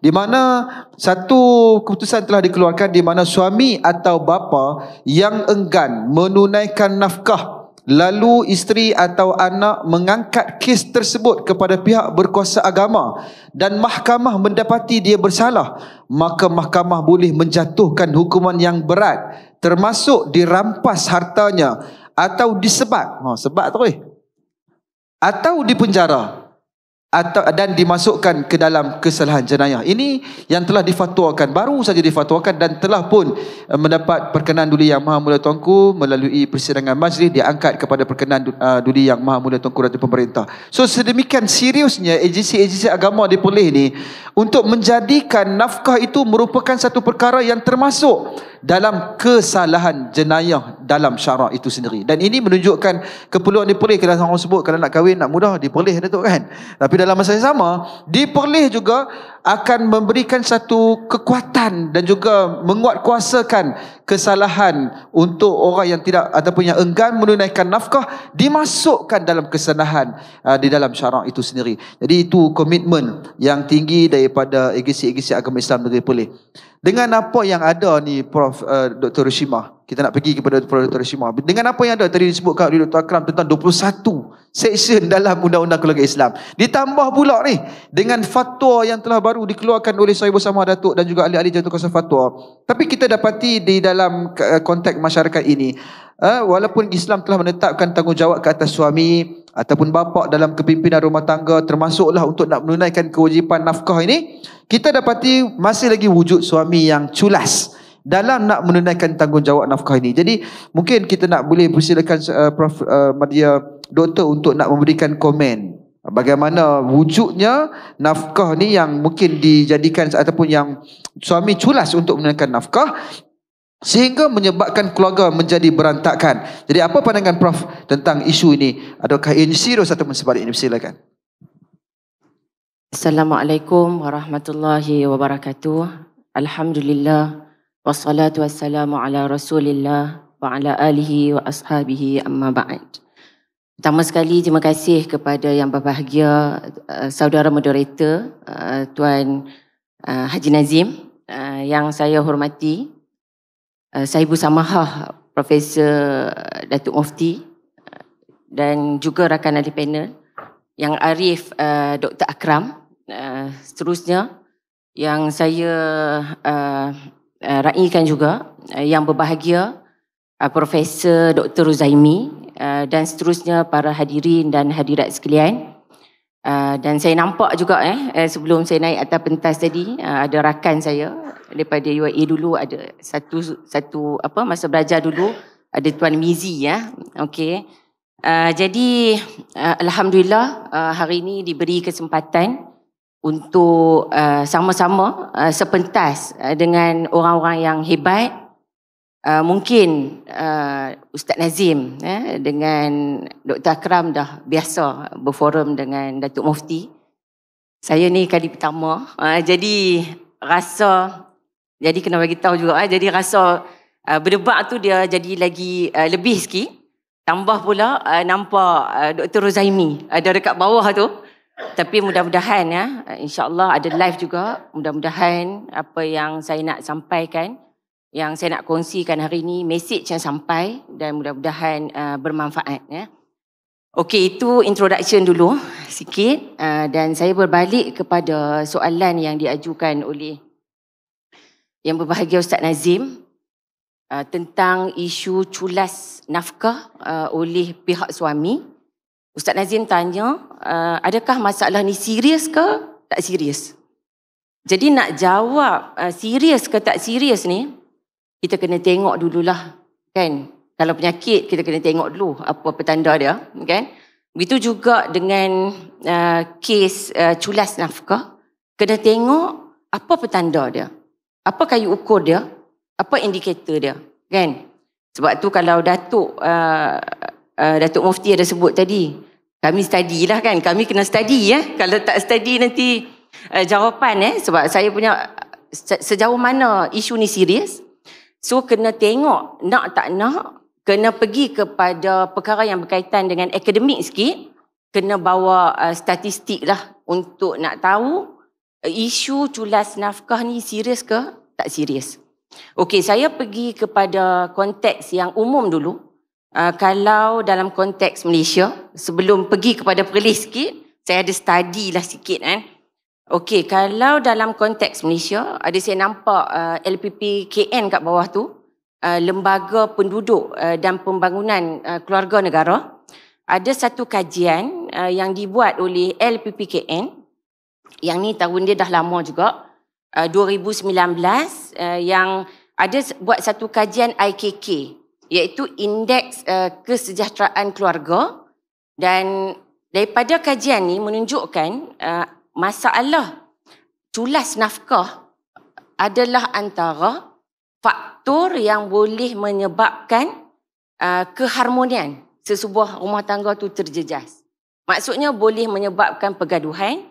di mana satu keputusan telah dikeluarkan di mana suami atau bapa yang enggan menunaikan nafkah lalu isteri atau anak mengangkat kes tersebut kepada pihak berkuasa agama dan mahkamah mendapati dia bersalah maka mahkamah boleh menjatuhkan hukuman yang berat termasuk dirampas hartanya atau disebat ha sebat tu eh atau dipenjara atau dan dimasukkan ke dalam kesalahan jenayah. Ini yang telah difatwakan, baru saja difatwakan dan telah pun eh, mendapat perkenan duli yang Maha Mulia Tuanku melalui persidangan majlis diangkat kepada perkenan eh, duli yang Maha Mulia Tuanku raja Pemerintah. So sedemikian seriusnya agensi-agensi agama di Perlis ini untuk menjadikan nafkah itu merupakan satu perkara yang termasuk dalam kesalahan jenayah dalam syarak itu sendiri. Dan ini menunjukkan keperluan diperleh kalau orang sebut kalau nak kahwin nak mudah diperleh tu kan. Tapi dalam masa yang sama diperleh juga akan memberikan satu kekuatan dan juga menguatkuasakan kesalahan untuk orang yang tidak ataupun yang enggan menunaikan nafkah dimasukkan dalam kesenahan uh, di dalam syarak itu sendiri. Jadi itu komitmen yang tinggi daripada agensi-agensi agama Islam negeri Perlis. Dengan apa yang ada ni Prof uh, Dr. Rishimah, kita nak pergi kepada Prof. Dr. Shima. Dengan apa yang ada tadi disebutkan oleh Dr. Akram tentang 21 section dalam Undang-Undang Keluarga Islam. Ditambah pula ni dengan fatwa yang telah baru dikeluarkan oleh saya bersama Datuk dan juga ahli-ahli jatuh kuasa fatwa. Tapi kita dapati di dalam eh, konteks masyarakat ini, eh, walaupun Islam telah menetapkan tanggungjawab ke atas suami, ataupun bapa dalam kepimpinan rumah tangga termasuklah untuk nak menunaikan kewajipan nafkah ini, kita dapati masih lagi wujud suami yang Culas dalam nak menunaikan tanggungjawab nafkah ini. Jadi mungkin kita nak boleh persilakan uh, Prof uh, Madia doktor untuk nak memberikan komen bagaimana wujudnya nafkah ni yang mungkin dijadikan ataupun yang suami culas untuk menunaikan nafkah sehingga menyebabkan keluarga menjadi berantakan. Jadi apa pandangan Prof tentang isu ini? Adakah ini serius ataupun sebaliknya? Silakan. Assalamualaikum warahmatullahi wabarakatuh. Alhamdulillah. Wassalatu wassalamu ala rasulillah wa ala alihi wa ashabihi amma ba'd. Pertama sekali, terima kasih kepada yang berbahagia eh, saudara moderator, eh, Tuan eh, Haji Nazim yang saya hormati. Uh, saya Ibu Samahah, Profesor Datuk Mufti dan juga rakan ahli panel yang arif uh, Dr. Akram. Uh, seterusnya, yang saya Eh, raikan juga eh, yang berbahagia eh, Profesor Dr. Ruzaimi dan seterusnya para hadirin dan hadirat sekalian. Dan saya nampak juga eh sebelum saya naik atas pentas tadi ada rakan saya daripada UAE dulu ada satu satu apa masa belajar dulu ada Tuan Mizi ya. Okey. Jadi alhamdulillah hari ini diberi kesempatan untuk uh, sama-sama uh, sepentas uh, dengan orang-orang yang hebat. Uh, mungkin uh, Ustaz Nazim eh, dengan Dr. Akram dah biasa berforum dengan Datuk Mufti. Saya ni kali pertama. Uh, jadi rasa, jadi kena bagi tahu juga. Eh, jadi rasa uh, berdebat tu dia jadi lagi uh, lebih sikit. Tambah pula uh, nampak uh, Dr. Rozaimi ada uh, dekat bawah tu. Tapi mudah-mudahan ya, insyaAllah ada live juga. Mudah-mudahan apa yang saya nak sampaikan, yang saya nak kongsikan hari ini, message yang sampai dan mudah-mudahan uh, bermanfaat. Ya. Okey, itu introduction dulu sikit. Uh, dan saya berbalik kepada soalan yang diajukan oleh yang berbahagia Ustaz Nazim uh, tentang isu culas nafkah uh, oleh pihak suami. Uh, Ustaz Nazim tanya, eh, adakah masalah ni serius ke tak serius? Jadi nak jawab eh, serius ke tak serius ni, kita kena tengok dululah kan. Kalau penyakit kita kena tengok dulu apa petanda dia, kan? Begitu juga dengan uh, kes uh, culas nafkah, kena tengok apa petanda dia. Apa kayu ukur dia? Apa indikator dia, kan? Sebab tu kalau datuk uh, Eh, Datuk Mufti ada sebut tadi. Kami study lah kan. Kami kena study ya. Eh? Kalau tak study nanti uh, jawapan eh. Sebab saya punya sejauh mana isu ni serius. So kena tengok nak tak nak. Kena pergi kepada perkara yang berkaitan dengan akademik sikit. Kena bawa uh, statistik lah untuk nak tahu isu culas nafkah ni serius ke tak serius. Okey, saya pergi kepada konteks yang umum dulu. Ah, kalau dalam konteks Malaysia, sebelum pergi kepada perlis sikit, saya ada study lah sikit kan. Okey, kalau dalam konteks Malaysia, ada saya nampak uh, ah, LPPKN kat bawah tu, uh, Lembaga Penduduk uh, dan Pembangunan uh, Keluarga Negara, ada satu kajian uh, yang dibuat oleh LPPKN, yang ni tahun dia dah lama juga, uh, 2019, uh, yang ada buat satu kajian IKK, iaitu indeks uh, kesejahteraan keluarga dan daripada kajian ini menunjukkan uh, masalah culas nafkah adalah antara faktor yang boleh menyebabkan uh, keharmonian sesebuah rumah tangga tu terjejas. Maksudnya boleh menyebabkan pergaduhan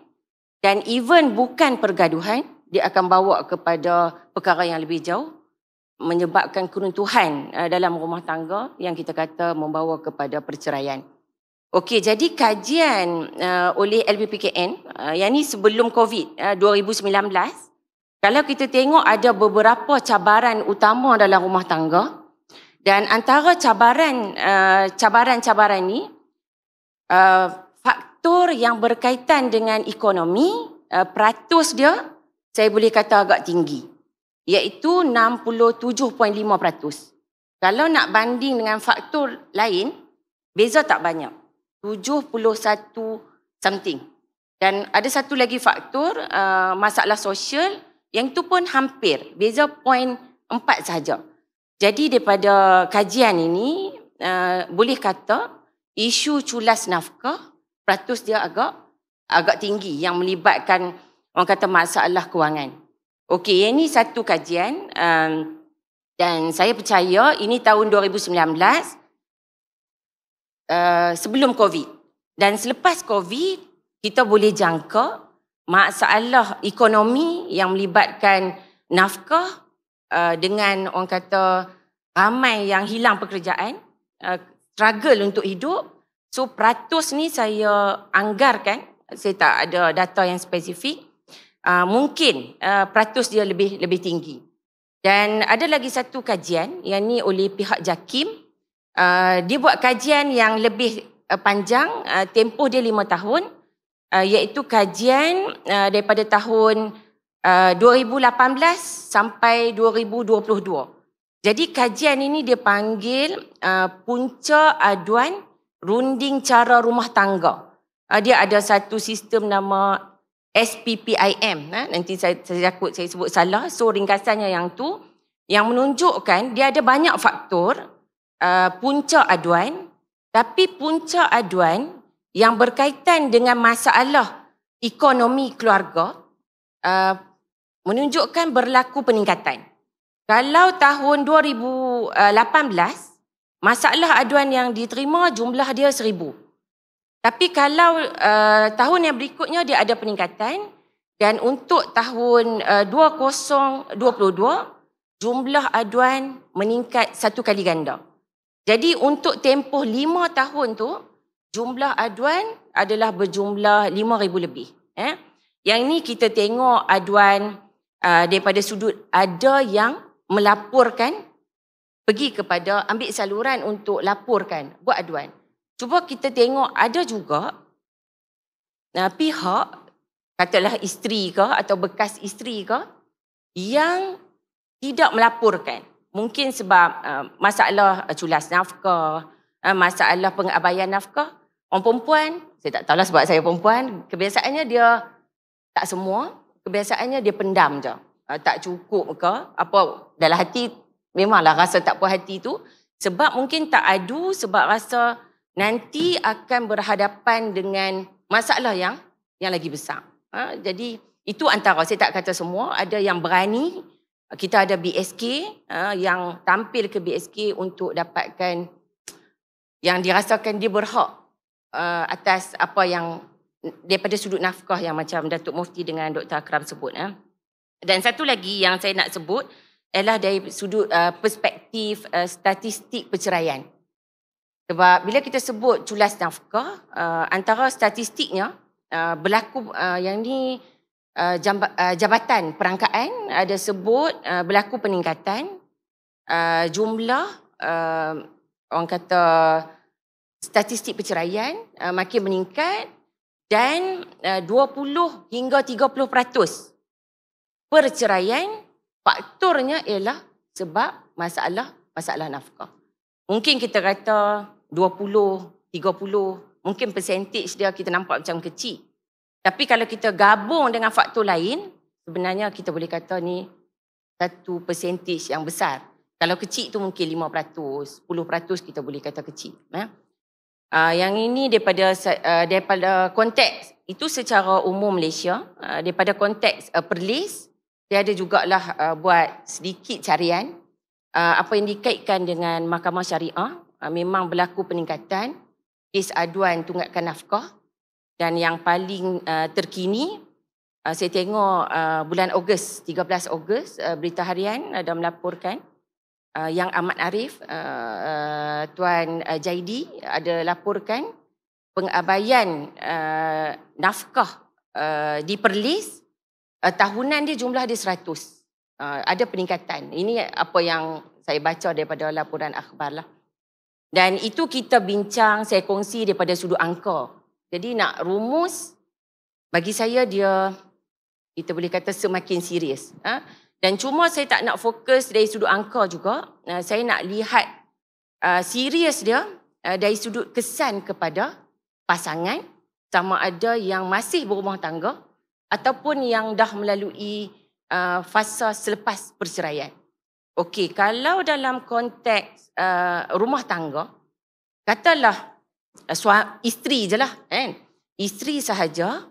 dan even bukan pergaduhan dia akan bawa kepada perkara yang lebih jauh menyebabkan keruntuhan eh, dalam rumah tangga yang kita kata membawa kepada perceraian. Okey, jadi kajian eh, oleh LBPKN, eh, yang ini sebelum COVID-19, kalau kita tengok ada beberapa cabaran utama dalam rumah tangga dan antara cabaran cabaran-cabaran ini, faktor yang berkaitan dengan ekonomi, peratus dia saya boleh kata agak tinggi iaitu 67.5%. Kalau nak banding dengan faktor lain, beza tak banyak. 71 something. Dan ada satu lagi faktor, uh, masalah sosial, yang itu pun hampir, beza 0.4 sahaja. Jadi daripada kajian ini, uh, boleh kata isu culas nafkah, peratus dia agak agak tinggi yang melibatkan orang kata masalah kewangan. Okey, yang ini satu kajian um, dan saya percaya ini tahun 2019 uh, sebelum COVID. Dan selepas COVID, kita boleh jangka masalah ekonomi yang melibatkan nafkah uh, dengan orang kata ramai yang hilang pekerjaan, uh, struggle untuk hidup. So, peratus ni saya anggarkan, saya tak ada data yang spesifik, Ah, mungkin uh, peratus dia lebih lebih tinggi. Dan ada lagi satu kajian yang ni oleh pihak JAKIM. Uh, dia buat kajian yang lebih uh, panjang, uh, tempoh dia lima tahun. Uh, iaitu kajian uh, daripada tahun uh, 2018 sampai 2022. Jadi kajian ini dia panggil uh, punca aduan runding cara rumah tangga. Uh, dia ada satu sistem nama SPPIM eh? nanti saya saya takut saya sebut salah so ringkasannya yang tu yang menunjukkan dia ada banyak faktor uh, punca aduan tapi punca aduan yang berkaitan dengan masalah ekonomi keluarga uh, menunjukkan berlaku peningkatan kalau tahun 2018 masalah aduan yang diterima jumlah dia 1000 tapi kalau uh, tahun yang berikutnya dia ada peningkatan dan untuk tahun eh, uh, 2022 jumlah aduan meningkat satu kali ganda. Jadi untuk tempoh lima tahun tu jumlah aduan adalah berjumlah ribu lebih. Eh? Yang ini kita tengok aduan uh, daripada sudut ada yang melaporkan pergi kepada ambil saluran untuk laporkan buat aduan. Cuba kita tengok ada juga nah, pihak, katalah isteri ke atau bekas isteri ke, yang tidak melaporkan. Mungkin sebab uh, masalah ah, culas nafkah, uh, masalah pengabayan nafkah. Orang perempuan, saya tak tahulah sebab saya perempuan, kebiasaannya dia tak semua, kebiasaannya dia pendam je. Uh, tak cukup ke, apa dalam hati memanglah rasa tak puas hati tu. Sebab mungkin tak adu, sebab rasa nanti akan berhadapan dengan masalah yang yang lagi besar. Ha, jadi itu antara saya tak kata semua ada yang berani kita ada BSK ha, yang tampil ke BSK untuk dapatkan yang dirasakan dia berhak uh, atas apa yang daripada sudut nafkah yang macam Datuk Mufti dengan Dr. Akram sebut. Ha. Dan satu lagi yang saya nak sebut ialah dari sudut uh, perspektif uh, statistik perceraian. Sebab bila kita sebut culas nafkah, uh, antara statistiknya uh, berlaku uh, yang ni uh, jamba, uh, jabatan perangkaan ada sebut uh, berlaku peningkatan uh, jumlah uh, orang kata statistik perceraian uh, makin meningkat dan uh, 20 hingga 30 peratus perceraian faktornya ialah sebab masalah masalah nafkah. Mungkin kita kata 20, 30. Mungkin percentage dia kita nampak macam kecil. Tapi kalau kita gabung dengan faktor lain, sebenarnya kita boleh kata ni satu percentage yang besar. Kalau kecil tu mungkin 5%, 10% kita boleh kata kecil. Ya. Ah, yang ini daripada ah, daripada konteks, itu secara umum Malaysia. Ah, daripada konteks perlis, dia ada jugalah buat sedikit carian. Apa yang dikaitkan dengan mahkamah syariah Ah, memang berlaku peningkatan kes aduan tunggakan nafkah dan yang paling ah, terkini ah, saya tengok bulan Ogos 13 Ogos berita harian ada melaporkan yang amat arif tuan Jaidi ada laporkan pengabaian nafkah di Perlis tahunan dia jumlah dia 100 ada peningkatan ini apa yang saya baca daripada laporan akhbar lah. Dan itu kita bincang, saya kongsi daripada sudut angka. Jadi nak rumus, bagi saya dia, kita boleh kata semakin serius. Ha? Dan cuma saya tak nak fokus dari sudut angka juga, ha, saya nak lihat ha, serius dia dari sudut kesan kepada pasangan sama ada yang masih berumah tangga ataupun yang dah melalui fasa selepas perceraian. Okey, kalau dalam konteks uh, rumah tangga, katalah uh, sua, isteri je lah. Kan? Isteri sahaja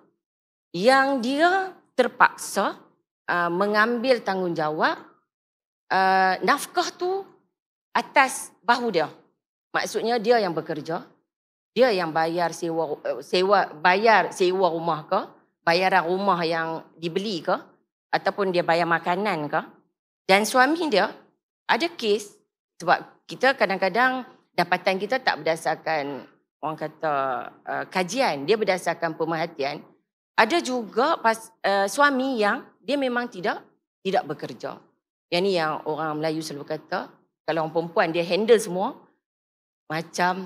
yang dia terpaksa uh, mengambil tanggungjawab uh, nafkah tu atas bahu dia. Maksudnya dia yang bekerja, dia yang bayar sewa, uh, sewa bayar sewa rumah ke, bayaran rumah yang dibeli ke, ataupun dia bayar makanan ke, dan suami dia ada kes sebab kita kadang-kadang dapatan kita tak berdasarkan orang kata uh, kajian, dia berdasarkan pemerhatian. Ada juga pas, uh, suami yang dia memang tidak tidak bekerja. Yang ni yang orang Melayu selalu kata, kalau orang perempuan dia handle semua macam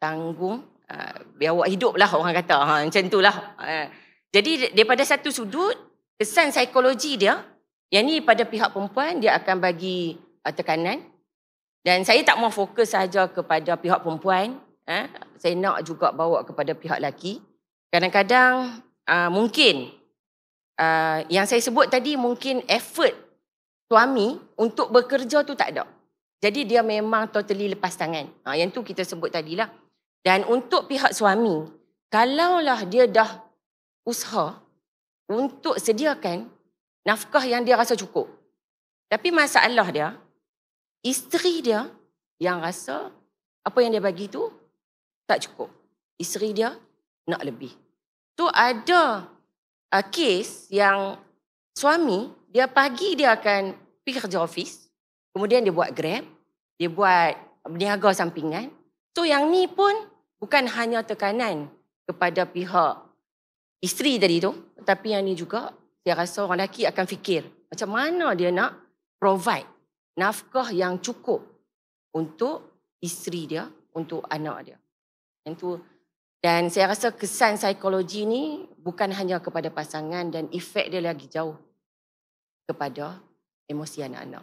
tanggung uh, eh, biar awak hidup lah orang kata. Ha, macam itulah. Uh, jadi daripada satu sudut, kesan psikologi dia yang ni pada pihak perempuan dia akan bagi uh, tekanan. Dan saya tak mau fokus saja kepada pihak perempuan. Eh? Saya nak juga bawa kepada pihak lelaki. Kadang-kadang uh, mungkin uh, yang saya sebut tadi mungkin effort suami untuk bekerja tu tak ada. Jadi dia memang totally lepas tangan. Ha, yang tu kita sebut tadilah. Dan untuk pihak suami, kalaulah dia dah usaha untuk sediakan nafkah yang dia rasa cukup. Tapi masalah dia, isteri dia yang rasa apa yang dia bagi tu tak cukup. Isteri dia nak lebih. Tu ada a uh, kes yang suami dia pagi dia akan pergi kerja office, kemudian dia buat Grab, dia buat berniaga sampingan. Tu yang ni pun bukan hanya tekanan kepada pihak isteri tadi tu, tapi yang ni juga saya rasa orang lelaki akan fikir macam mana dia nak provide nafkah yang cukup untuk isteri dia, untuk anak dia. Dan tu dan saya rasa kesan psikologi ni bukan hanya kepada pasangan dan efek dia lagi jauh kepada emosi anak-anak.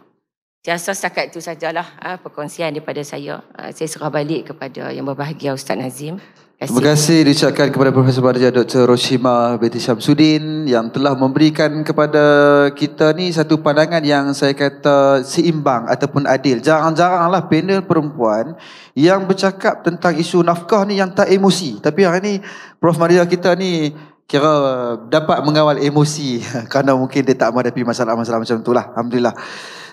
Saya rasa setakat itu sajalah ah, perkongsian daripada saya. Ah, saya serah balik kepada yang berbahagia Ustaz Nazim. Terima kasih diucapkan kepada Profesor Baraja Dr. Roshima Betty Syamsuddin yang telah memberikan kepada kita ni satu pandangan yang saya kata seimbang ataupun adil. Jarang-jaranglah panel perempuan yang bercakap tentang isu nafkah ni yang tak emosi. Tapi hari ni Prof. Maria kita ni kira dapat mengawal emosi kerana mungkin dia tak menghadapi masalah-masalah macam itulah. Alhamdulillah.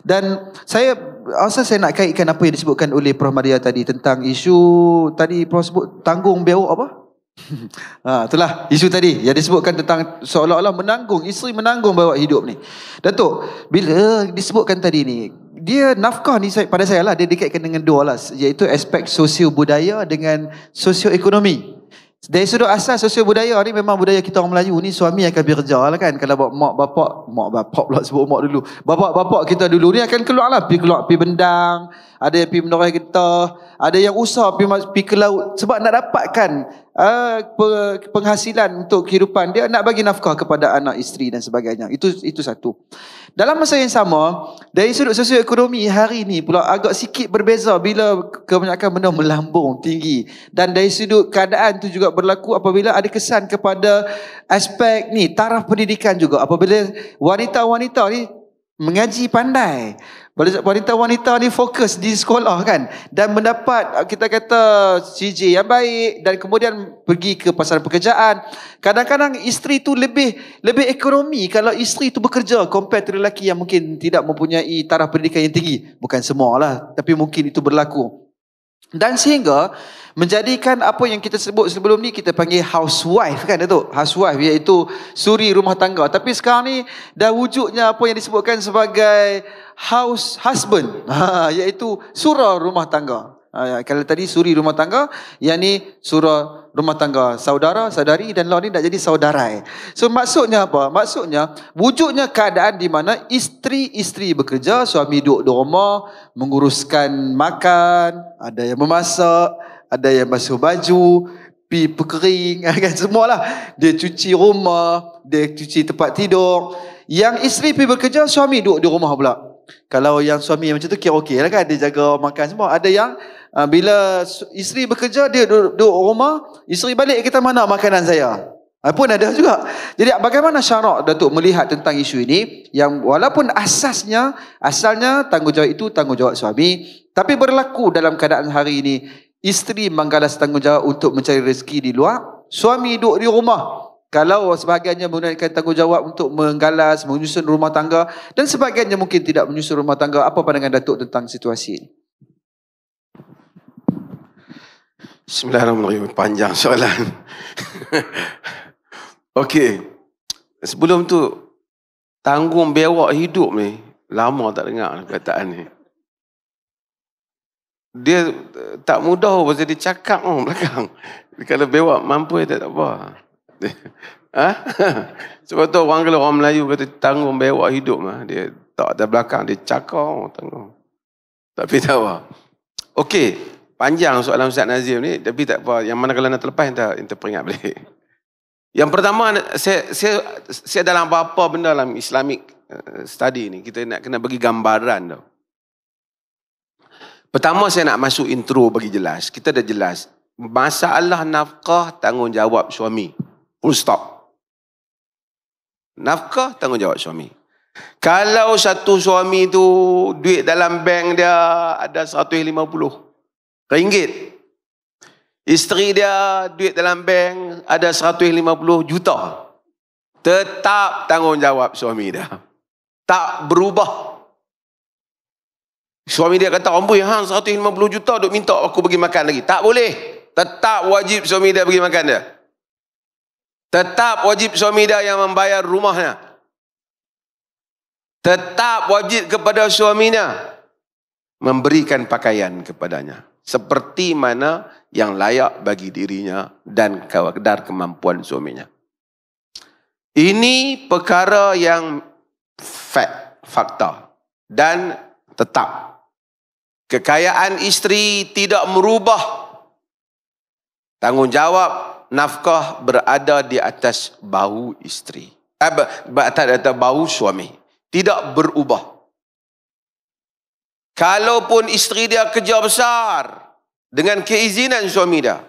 Dan saya asal saya nak kaitkan apa yang disebutkan oleh Prof Maria tadi tentang isu tadi Prof sebut tanggung beok apa? ha, itulah isu tadi yang disebutkan tentang seolah-olah menanggung isteri menanggung bawa hidup ni. Datuk, bila disebutkan tadi ni, dia nafkah ni pada saya lah dia dikaitkan dengan dua lah iaitu aspek sosio budaya dengan sosio ekonomi. Dari sudut asal sosial budaya ni memang budaya kita orang Melayu ni suami akan bekerja lah kan. Kalau buat mak bapak, mak bapak pula sebut mak dulu. Bapak bapak kita dulu ni akan keluar lah. Pergi keluar, pergi bendang ada yang pergi menoreh getah, ada yang usah pergi, pergi ke laut sebab nak dapatkan uh, penghasilan untuk kehidupan dia nak bagi nafkah kepada anak isteri dan sebagainya. Itu itu satu. Dalam masa yang sama, dari sudut sosial ekonomi hari ini pula agak sikit berbeza bila kebanyakan benda melambung tinggi. Dan dari sudut keadaan itu juga berlaku apabila ada kesan kepada aspek ni, taraf pendidikan juga. Apabila wanita-wanita ni mengaji pandai. Wanita-wanita ni fokus di sekolah kan. Dan mendapat kita kata CJ yang baik. Dan kemudian pergi ke pasaran pekerjaan. Kadang-kadang isteri tu lebih lebih ekonomi. Kalau isteri tu bekerja compare to lelaki yang mungkin tidak mempunyai taraf pendidikan yang tinggi. Bukan semua lah. Tapi mungkin itu berlaku. Dan sehingga menjadikan apa yang kita sebut sebelum ni kita panggil housewife kan Datuk housewife iaitu suri rumah tangga tapi sekarang ni dah wujudnya apa yang disebutkan sebagai house husband ha, iaitu surah rumah tangga ha, ya, kalau tadi suri rumah tangga yang ni surah rumah tangga saudara saudari dan lawan ni dah jadi saudarai so maksudnya apa maksudnya wujudnya keadaan di mana isteri-isteri bekerja suami duduk di rumah menguruskan makan ada yang memasak ada yang basuh baju, pi pekering, kan semualah. Dia cuci rumah, dia cuci tempat tidur. Yang isteri pergi bekerja, suami duduk di rumah pula. Kalau yang suami yang macam tu kira okey lah kan Dia jaga makan semua Ada yang uh, bila isteri bekerja Dia duduk, duduk rumah Isteri balik kita mana makanan saya Apun ah, ada juga Jadi bagaimana syarak Datuk melihat tentang isu ini Yang walaupun asasnya Asalnya tanggungjawab itu tanggungjawab suami Tapi berlaku dalam keadaan hari ini isteri menggalas tanggungjawab untuk mencari rezeki di luar, suami duduk di rumah. Kalau sebahagiannya menggunakan tanggungjawab untuk menggalas, menyusun rumah tangga dan sebahagiannya mungkin tidak menyusun rumah tangga. Apa pandangan Datuk tentang situasi ini? Bismillahirrahmanirrahim. Panjang soalan. Okey. Sebelum tu tanggung berak hidup ni lama tak dengar perkataan ni dia eh, tak mudah pasal dia cakap oh, belakang. Kalau bewak mampu dia ya, tak apa. Ha? Sebab tu orang kalau orang Melayu kata tanggung bewak hidup mah dia tak ada belakang dia cakap oh, tanggung. Tapi tak apa. Okey, panjang soalan Ustaz Nazim ni tapi tak apa. Yang mana kalau nak terlepas entah entah peringat balik. Yang pertama saya saya saya dalam apa-apa benda dalam Islamic eh, study ni kita nak kena bagi gambaran tau. Pertama saya nak masuk intro bagi jelas. Kita dah jelas. Masalah nafkah tanggungjawab suami. Full stop. Nafkah tanggungjawab suami. Kalau satu suami tu duit dalam bank dia ada 150 ringgit. Isteri dia duit dalam bank ada 150 juta. Tetap tanggungjawab suami dia. Tak berubah Suami dia kata, Amboi, hang 150 juta duk minta aku bagi makan lagi. Tak boleh. Tetap wajib suami dia bagi makan dia. Tetap wajib suami dia yang membayar rumahnya. Tetap wajib kepada suaminya memberikan pakaian kepadanya. Seperti mana yang layak bagi dirinya dan kadar kemampuan suaminya. Ini perkara yang fact, fakta dan tetap Kekayaan isteri tidak merubah tanggungjawab nafkah berada di atas bahu isteri. Eh, atas bahu suami. Tidak berubah. Kalaupun isteri dia kerja besar dengan keizinan suami dia.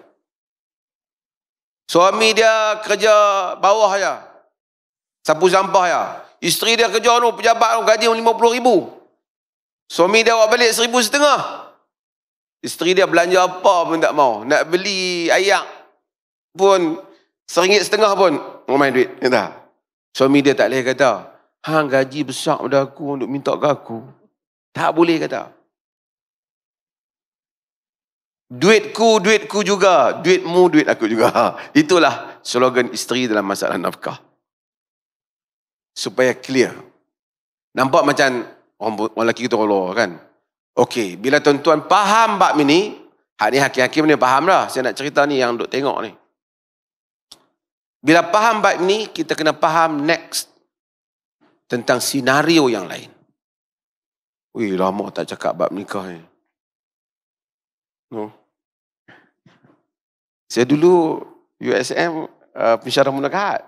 Suami dia kerja bawah ya. Sapu sampah ya. Isteri dia kerja no, pejabat no, gaji rm ribu. Suami dia awak balik seribu setengah. Isteri dia belanja apa pun tak mau. Nak beli ayak pun seringgit setengah pun. mau main duit. Kata. Suami dia tak boleh kata. Hang gaji besar pada aku untuk minta ke aku. Tak boleh kata. Duitku, duitku juga. Duitmu, duit aku juga. Ha, itulah slogan isteri dalam masalah nafkah. Supaya clear. Nampak macam orang, lelaki kita kalau kan. Okey, bila tuan-tuan faham bab ini, hak ni hakim-hakim ni faham lah. Saya nak cerita ni yang duk tengok ni. Bila faham bab ini, kita kena faham next tentang senario yang lain. Wih, lama tak cakap bab nikah ni. No. Saya dulu USM uh, pensyarah munakahat.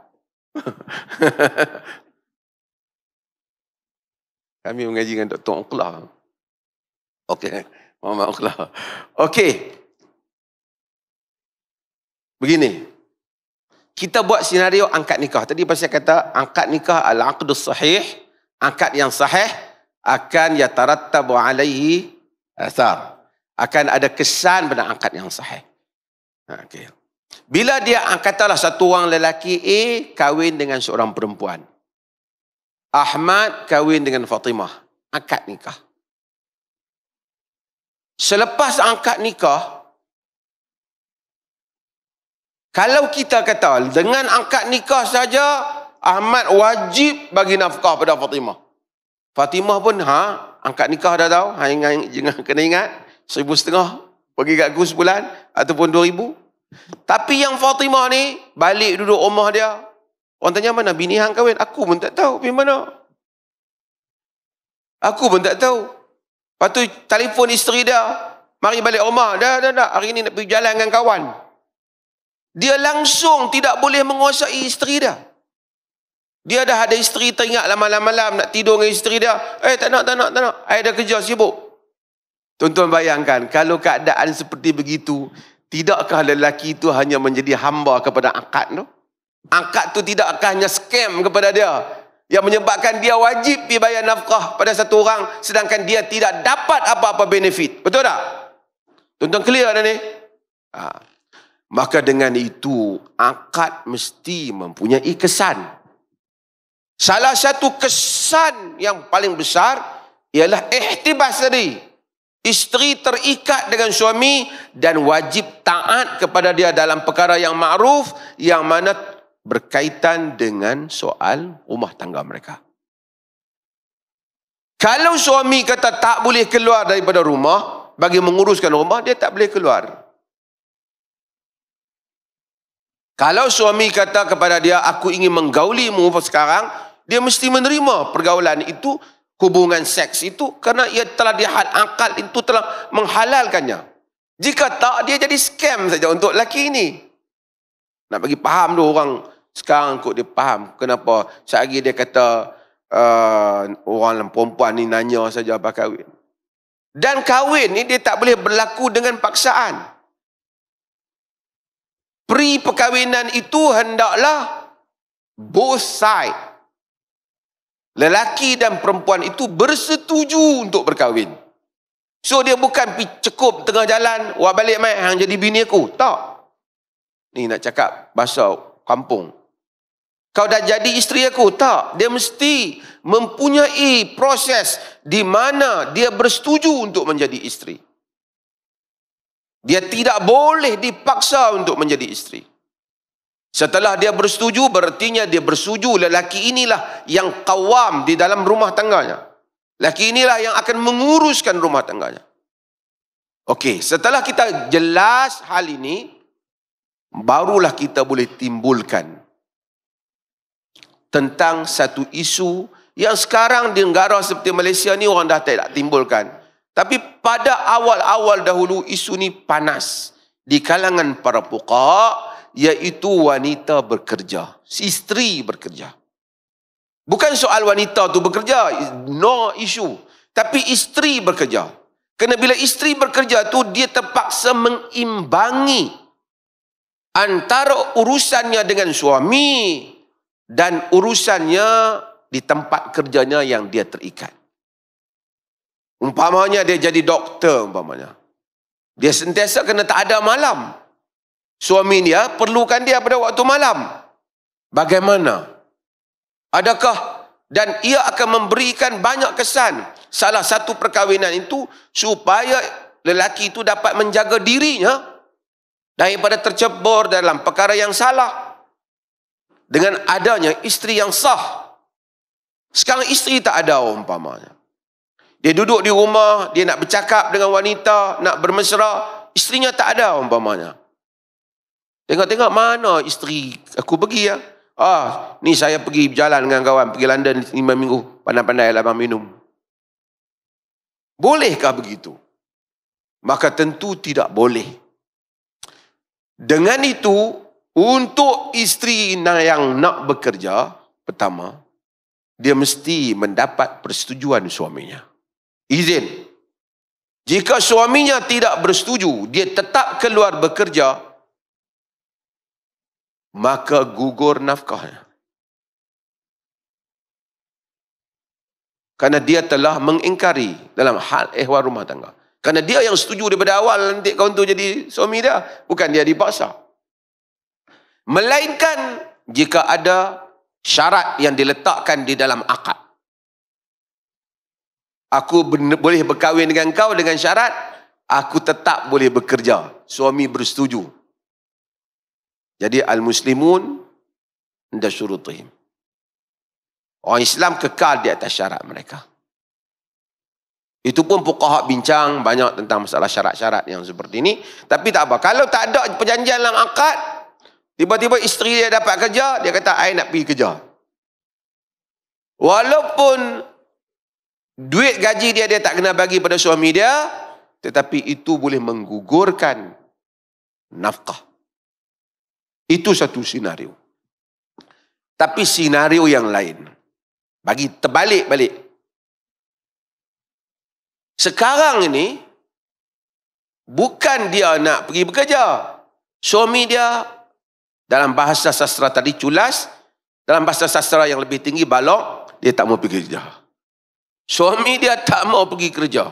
Kami mengaji dengan Dr. Uqlah. Okey. Eh? Muhammad Uqlah. Okey. Begini. Kita buat senario angkat nikah. Tadi pasal kata angkat nikah al-aqdus sahih. Angkat yang sahih akan yatarattabu alaihi asar. Akan ada kesan pada angkat yang sahih. Ha, okey. Bila dia angkatlah satu orang lelaki A kahwin dengan seorang perempuan. Ahmad kahwin dengan Fatimah. angkat nikah. Selepas angkat nikah, kalau kita kata dengan angkat nikah saja, Ahmad wajib bagi nafkah pada Fatimah. Fatimah pun, ha, angkat nikah dah tahu. Ha, ingat, jangan kena ingat. Seribu setengah bagi kat aku sebulan. Ataupun dua ribu. Tapi yang Fatimah ni, balik duduk rumah dia. Orang tanya mana bini hang kahwin? Aku pun tak tahu. Pergi mana? Aku pun tak tahu. Lepas tu telefon isteri dia. Mari balik rumah. Dah, dah, dah. Hari ni nak pergi jalan dengan kawan. Dia langsung tidak boleh menguasai isteri dia. Dia dah ada isteri teringat lama lama nak tidur dengan isteri dia. Eh, tak nak, tak nak, tak nak. Saya dah kerja, sibuk. Tuan-tuan bayangkan, kalau keadaan seperti begitu, tidakkah lelaki itu hanya menjadi hamba kepada akad tu? No? Angkat tu tidak hanya scam kepada dia. Yang menyebabkan dia wajib dibayar nafkah pada satu orang. Sedangkan dia tidak dapat apa-apa benefit. Betul tak? Tonton clear dah ni. Ha. Maka dengan itu, angkat mesti mempunyai kesan. Salah satu kesan yang paling besar ialah ihtibas tadi. Isteri terikat dengan suami dan wajib taat kepada dia dalam perkara yang ma'ruf yang mana berkaitan dengan soal rumah tangga mereka. Kalau suami kata tak boleh keluar daripada rumah, bagi menguruskan rumah, dia tak boleh keluar. Kalau suami kata kepada dia, aku ingin menggaulimu sekarang, dia mesti menerima pergaulan itu, hubungan seks itu, kerana ia telah dihal akal itu telah menghalalkannya. Jika tak, dia jadi scam saja untuk lelaki ini. Nak bagi faham tu orang sekarang kot dia faham kenapa sehari dia kata uh, orang perempuan ni nanya saja apa kahwin. Dan kahwin ni dia tak boleh berlaku dengan paksaan. Pri perkahwinan itu hendaklah both side. Lelaki dan perempuan itu bersetuju untuk berkahwin. So dia bukan pergi cekup tengah jalan, wah balik mai hang jadi bini aku. Tak. Ni nak cakap bahasa kampung. Kau dah jadi isteri aku? Tak. Dia mesti mempunyai proses di mana dia bersetuju untuk menjadi isteri. Dia tidak boleh dipaksa untuk menjadi isteri. Setelah dia bersetuju, bertinya dia bersetuju lelaki inilah yang kawam di dalam rumah tangganya. Lelaki inilah yang akan menguruskan rumah tangganya. Okey, setelah kita jelas hal ini, barulah kita boleh timbulkan tentang satu isu yang sekarang di negara seperti Malaysia ni orang dah tak timbulkan. Tapi pada awal-awal dahulu isu ni panas di kalangan para pukak iaitu wanita bekerja, si isteri bekerja. Bukan soal wanita tu bekerja, no issue. Tapi isteri bekerja. Kena bila isteri bekerja tu dia terpaksa mengimbangi antara urusannya dengan suami dan urusannya di tempat kerjanya yang dia terikat. Umpamanya dia jadi doktor umpamanya. Dia sentiasa kena tak ada malam. Suami dia perlukan dia pada waktu malam. Bagaimana? Adakah dan ia akan memberikan banyak kesan salah satu perkahwinan itu supaya lelaki itu dapat menjaga dirinya daripada tercebur dalam perkara yang salah dengan adanya isteri yang sah. Sekarang isteri tak ada umpamanya. Dia duduk di rumah, dia nak bercakap dengan wanita, nak bermesra, isterinya tak ada umpamanya. Tengok-tengok mana isteri aku pergi ya. Ah, ni saya pergi berjalan dengan kawan, pergi London 5 minggu, pandai-pandai lah abang minum. Bolehkah begitu? Maka tentu tidak boleh. Dengan itu, untuk isteri yang nak bekerja, pertama, dia mesti mendapat persetujuan suaminya. Izin. Jika suaminya tidak bersetuju, dia tetap keluar bekerja, maka gugur nafkahnya. Karena dia telah mengingkari dalam hal ehwal rumah tangga. Karena dia yang setuju daripada awal nanti kau tu jadi suami dia. Bukan dia dipaksa. Melainkan jika ada syarat yang diletakkan di dalam akad. Aku boleh berkahwin dengan kau dengan syarat aku tetap boleh bekerja. Suami bersetuju. Jadi al-muslimun inda syurutihim. Orang Islam kekal di atas syarat mereka. Itu pun fuqaha bincang banyak tentang masalah syarat-syarat yang seperti ini. Tapi tak apa. Kalau tak ada perjanjian dalam akad, tiba-tiba isteri dia dapat kerja, dia kata, saya nak pergi kerja. Walaupun duit gaji dia, dia tak kena bagi pada suami dia, tetapi itu boleh menggugurkan nafkah. Itu satu senario. Tapi senario yang lain. Bagi terbalik-balik. Sekarang ini, bukan dia nak pergi bekerja. Suami dia, dalam bahasa sastra tadi culas, dalam bahasa sastra yang lebih tinggi balok, dia tak mau pergi kerja. Suami dia tak mau pergi kerja.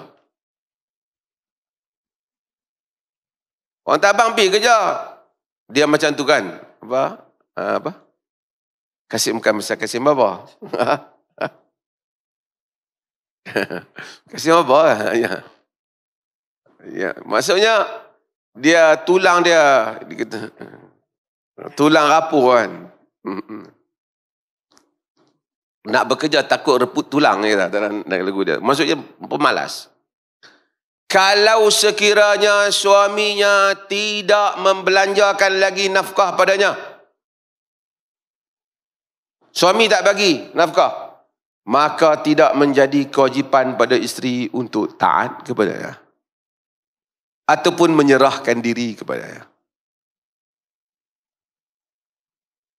Orang tak pergi kerja. Dia macam tu kan. Apa? Ha, apa? Kasih makan besar, kasih bapa. Kasih apa? Ya. ya. Maksudnya dia tulang dia, dia tulang rapuh kan. Nak bekerja takut reput tulang ya dalam, dalam lagu dia. Maksudnya pemalas. Kalau sekiranya suaminya tidak membelanjakan lagi nafkah padanya. Suami tak bagi nafkah maka tidak menjadi kewajipan pada isteri untuk taat kepada dia, ataupun menyerahkan diri kepada kepadanya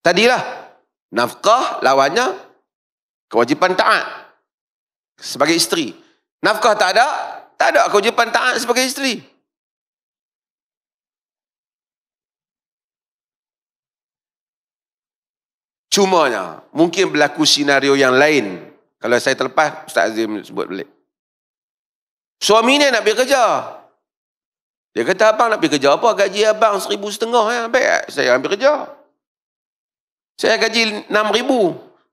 tadilah nafkah lawannya kewajipan taat sebagai isteri nafkah tak ada tak ada kewajipan taat sebagai isteri cumanya mungkin berlaku senario yang lain kalau saya terlepas, Ustaz Azim sebut balik. Suami ni nak pergi kerja. Dia kata, abang nak pergi kerja apa? Gaji abang seribu setengah. Ya? Eh, Baik, saya ambil kerja. Saya gaji enam ribu.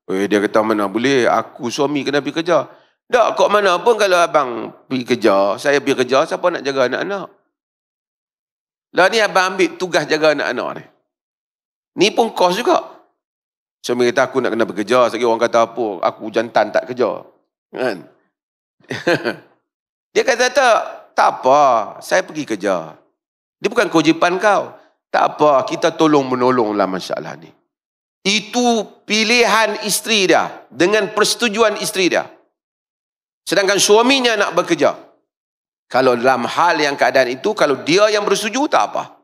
Eh, dia kata, mana boleh? Aku suami kena pergi kerja. Tak, kok mana pun kalau abang pergi kerja, saya pergi kerja, siapa nak jaga anak-anak? Lah ni abang ambil tugas jaga anak-anak ni. Ni pun kos juga. Suami kata aku nak kena bekerja. Sekali orang kata apa? Aku jantan tak kerja. Kan? dia kata tak. Tak apa. Saya pergi kerja. Dia bukan kewajipan kau. Tak apa. Kita tolong menolonglah masalah ni. Itu pilihan isteri dia. Dengan persetujuan isteri dia. Sedangkan suaminya nak bekerja. Kalau dalam hal yang keadaan itu, kalau dia yang bersetuju, tak apa.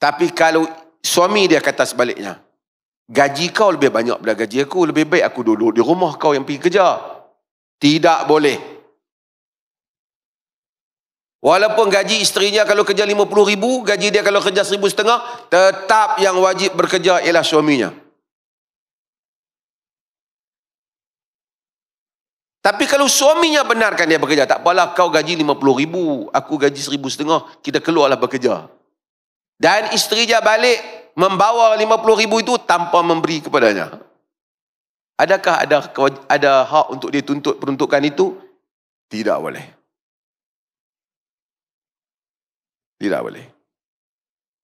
Tapi kalau suami dia kata sebaliknya, Gaji kau lebih banyak daripada gaji aku. Lebih baik aku duduk di rumah kau yang pergi kerja. Tidak boleh. Walaupun gaji isterinya kalau kerja RM50,000, gaji dia kalau kerja RM1,500, tetap yang wajib bekerja ialah suaminya. Tapi kalau suaminya benarkan dia bekerja, tak apalah kau gaji RM50,000, aku gaji RM1,500, kita keluarlah bekerja. Dan isterinya balik, membawa 50 ribu itu tanpa memberi kepadanya. Adakah ada ada hak untuk dia tuntut peruntukan itu? Tidak boleh. Tidak boleh.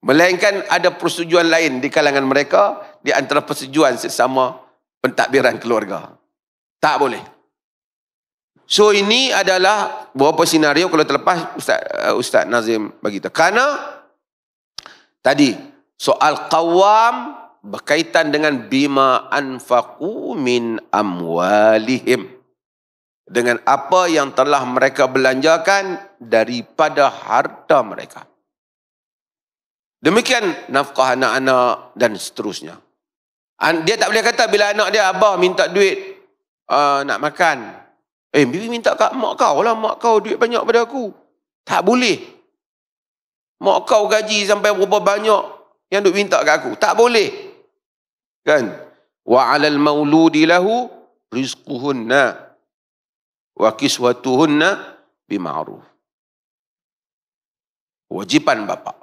Melainkan ada persetujuan lain di kalangan mereka di antara persetujuan sesama pentadbiran keluarga. Tak boleh. So ini adalah beberapa senario kalau terlepas Ustaz, eh, Ustaz Nazim bagi kita. Karena tadi soal qawam berkaitan dengan bima anfaqu min amwalihim dengan apa yang telah mereka belanjakan daripada harta mereka demikian nafkah anak-anak dan seterusnya dia tak boleh kata bila anak dia abah minta duit uh, nak makan eh bibi minta kat mak kau lah mak kau duit banyak pada aku tak boleh mak kau gaji sampai berapa banyak yang duk minta kat aku. Tak boleh. Kan? Wa 'alal mauludi lahu rizquhunna wa kiswatuhunna bima'ruf. Wajiban bapa.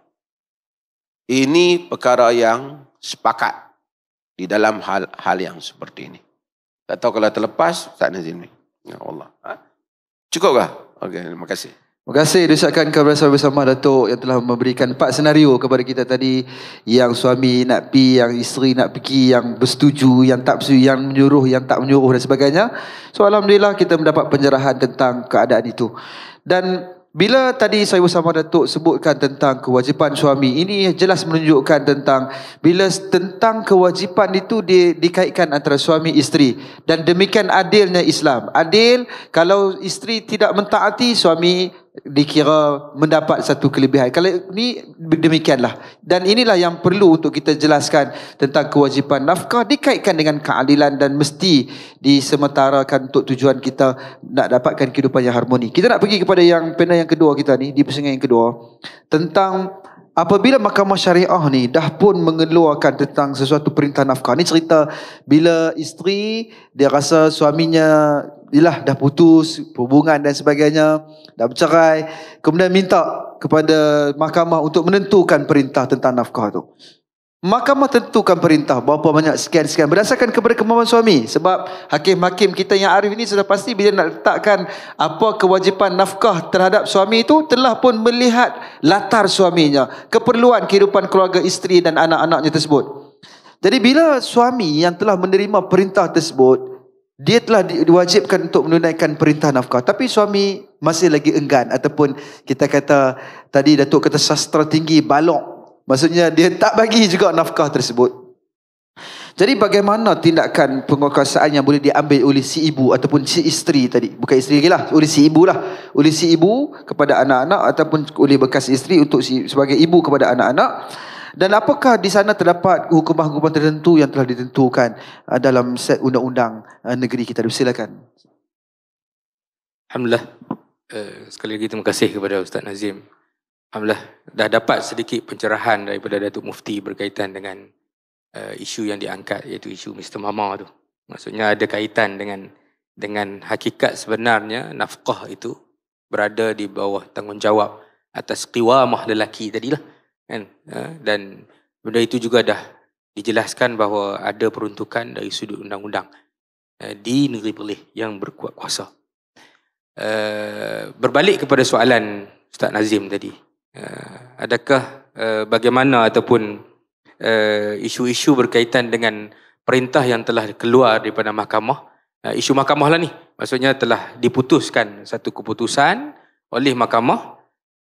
Ini perkara yang sepakat di dalam hal-hal yang seperti ini. Tak tahu kalau terlepas, tak ni. Ya Allah. Ha? Cukup Okey, terima kasih. Terima kasih diusahakan kepada sahabat bersama Datuk yang telah memberikan empat senario kepada kita tadi yang suami nak pi, yang isteri nak pergi, yang bersetuju, yang tak bersetuju, yang menyuruh, yang tak menyuruh dan sebagainya. So Alhamdulillah kita mendapat penjerahan tentang keadaan itu. Dan bila tadi saya bersama Datuk sebutkan tentang kewajipan suami, ini jelas menunjukkan tentang bila tentang kewajipan itu di, dikaitkan antara suami isteri dan demikian adilnya Islam. Adil kalau isteri tidak mentaati suami dikira mendapat satu kelebihan. Kalau ni demikianlah. Dan inilah yang perlu untuk kita jelaskan tentang kewajipan nafkah dikaitkan dengan keadilan dan mesti disementarakan untuk tujuan kita nak dapatkan kehidupan yang harmoni. Kita nak pergi kepada yang panel yang kedua kita ni, di persinggahan yang kedua. Tentang apabila mahkamah syariah ni dah pun mengeluarkan tentang sesuatu perintah nafkah. Ni cerita bila isteri dia rasa suaminya yalah dah putus hubungan dan sebagainya, dah bercerai, kemudian minta kepada mahkamah untuk menentukan perintah tentang nafkah tu. Mahkamah tentukan perintah berapa banyak sekian-sekian berdasarkan kepada kemampuan suami sebab hakim-hakim kita yang arif ini sudah pasti bila nak letakkan apa kewajipan nafkah terhadap suami itu telah pun melihat latar suaminya, keperluan kehidupan keluarga isteri dan anak-anaknya tersebut. Jadi bila suami yang telah menerima perintah tersebut, dia telah diwajibkan untuk menunaikan perintah nafkah. Tapi suami masih lagi enggan. Ataupun kita kata tadi Datuk kata sastra tinggi balok. Maksudnya dia tak bagi juga nafkah tersebut. Jadi bagaimana tindakan penguasaan yang boleh diambil oleh si ibu ataupun si isteri tadi. Bukan isteri lagi lah. Oleh si ibu lah. Oleh si ibu kepada anak-anak ataupun oleh bekas isteri untuk si, sebagai ibu kepada anak-anak. Dan apakah di sana terdapat hukuman-hukuman tertentu yang telah ditentukan uh, dalam set undang-undang uh, negeri kita? Silakan. Alhamdulillah. Eh, sekali lagi terima kasih kepada Ustaz Nazim. Alhamdulillah. Dah dapat sedikit pencerahan daripada Datuk Mufti berkaitan dengan eh, isu yang diangkat iaitu isu Mr. Mama tu. Maksudnya ada kaitan dengan dengan hakikat sebenarnya nafkah itu berada di bawah tanggungjawab atas qiwamah lelaki tadilah. lah kan ha, dan benda itu juga dah dijelaskan bahawa ada peruntukan dari sudut undang-undang eh, di negeri Perlis yang berkuat kuasa eh, berbalik kepada soalan Ustaz Nazim tadi eh, adakah bagaimana ataupun isu-isu berkaitan dengan perintah yang telah keluar daripada mahkamah isu mahkamah lah ni maksudnya telah diputuskan satu keputusan oleh mahkamah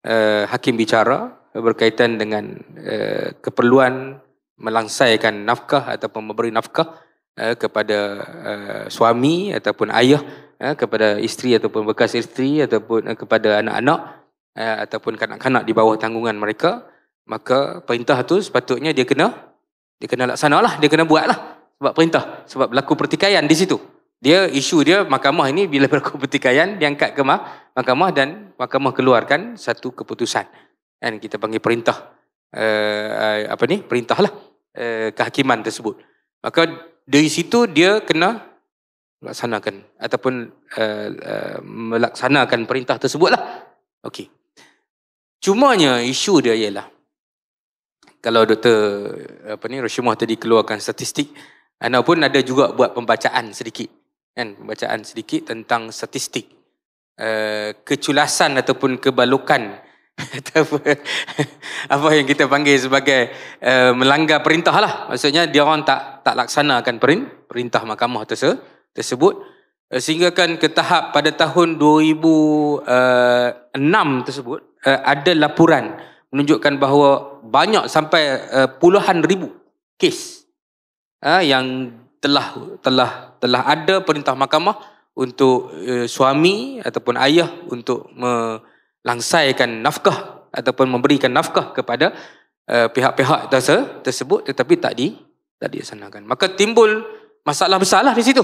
Uh, hakim bicara berkaitan dengan eh, keperluan melangsaikan nafkah ataupun memberi nafkah eh, kepada eh, suami ataupun ayah kepada isteri ataupun bekas isteri ataupun kepada anak-anak ataupun kanak-kanak di bawah tanggungan mereka maka perintah tu sepatutnya dia kena dia kena laksanalah dia kena buatlah sebab perintah sebab berlaku pertikaian di situ dia isu dia mahkamah ini bila berlaku pertikaian diangkat ke mahkamah dan mahkamah keluarkan satu keputusan kan kita panggil perintah uh, apa ni perintahlah uh, eh, kehakiman tersebut maka dari situ dia kena melaksanakan ataupun uh, uh, melaksanakan perintah tersebut lah. okey cuma cumanya isu dia ialah kalau doktor apa ni Rashimah tadi keluarkan statistik ana pun ada juga buat pembacaan sedikit kan pembacaan sedikit tentang statistik uh, keculasan ataupun kebalukan apa, apa yang kita panggil sebagai uh, melanggar perintah lah. Maksudnya dia orang tak tak laksanakan perintah, perintah mahkamah terse, tersebut. Uh, eh, sehingga kan ke tahap pada tahun 2006 uh, eh, tersebut uh, ada laporan menunjukkan bahawa banyak sampai uh, puluhan ribu kes uh, yang telah telah telah ada perintah mahkamah untuk uh, suami ataupun ayah untuk me, langsaikan nafkah ataupun memberikan nafkah kepada eh, pihak-pihak uh, tersebut, tersebut tetapi tak di tak disenangkan. Maka timbul masalah besarlah di situ.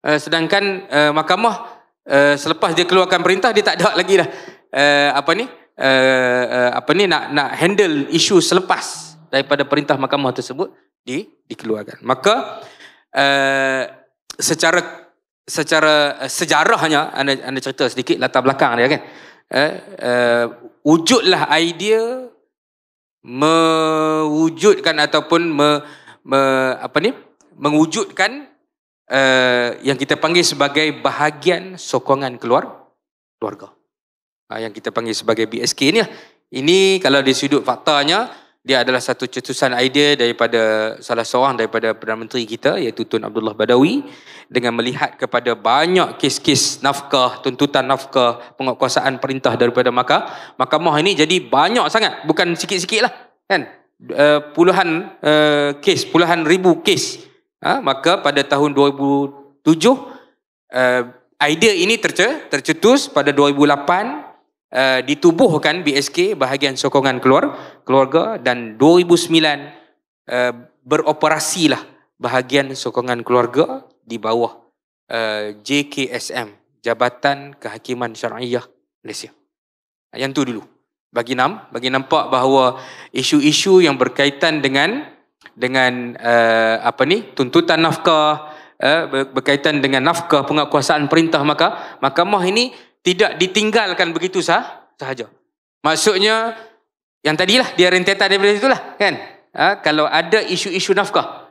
Uh, sedangkan uh, mahkamah uh, selepas dia keluarkan perintah dia tak ada lagi dah uh, apa ni uh, uh, apa ni nak nak handle isu selepas daripada perintah mahkamah tersebut di dikeluarkan. Maka uh, secara secara uh, sejarahnya anda anda cerita sedikit latar belakang dia kan. Uh, eh, uh, wujudlah idea mewujudkan ataupun me, me, apa ni mewujudkan uh, yang kita panggil sebagai bahagian sokongan keluar, keluarga uh, yang kita panggil sebagai BSK ni lah. ini kalau di sudut faktanya dia adalah satu cetusan idea daripada salah seorang daripada Perdana Menteri kita iaitu Tun Abdullah Badawi dengan melihat kepada banyak kes-kes nafkah, tuntutan nafkah, penguatkuasaan perintah daripada mahkamah. Mahkamah ini jadi banyak sangat, bukan sikit-sikit lah. Kan? Uh, puluhan uh, kes, puluhan ribu kes. Ha? Maka pada tahun 2007, uh, eh, idea ini tercer, tercetus pada 2008, Uh, ditubuhkan BSK bahagian sokongan keluar, keluarga dan 2009 uh, beroperasilah bahagian sokongan keluarga di bawah uh, eh, JKSM Jabatan Kehakiman Syariah Malaysia. Yang tu dulu. Bagi nam, bagi nampak bahawa isu-isu yang berkaitan dengan dengan uh, apa ni tuntutan nafkah uh, berkaitan dengan nafkah penguasaan perintah maka mahkamah ini tidak ditinggalkan begitu sah sahaja. Maksudnya yang tadilah dia rentetan daripada itulah kan. Uh, kalau ada isu-isu nafkah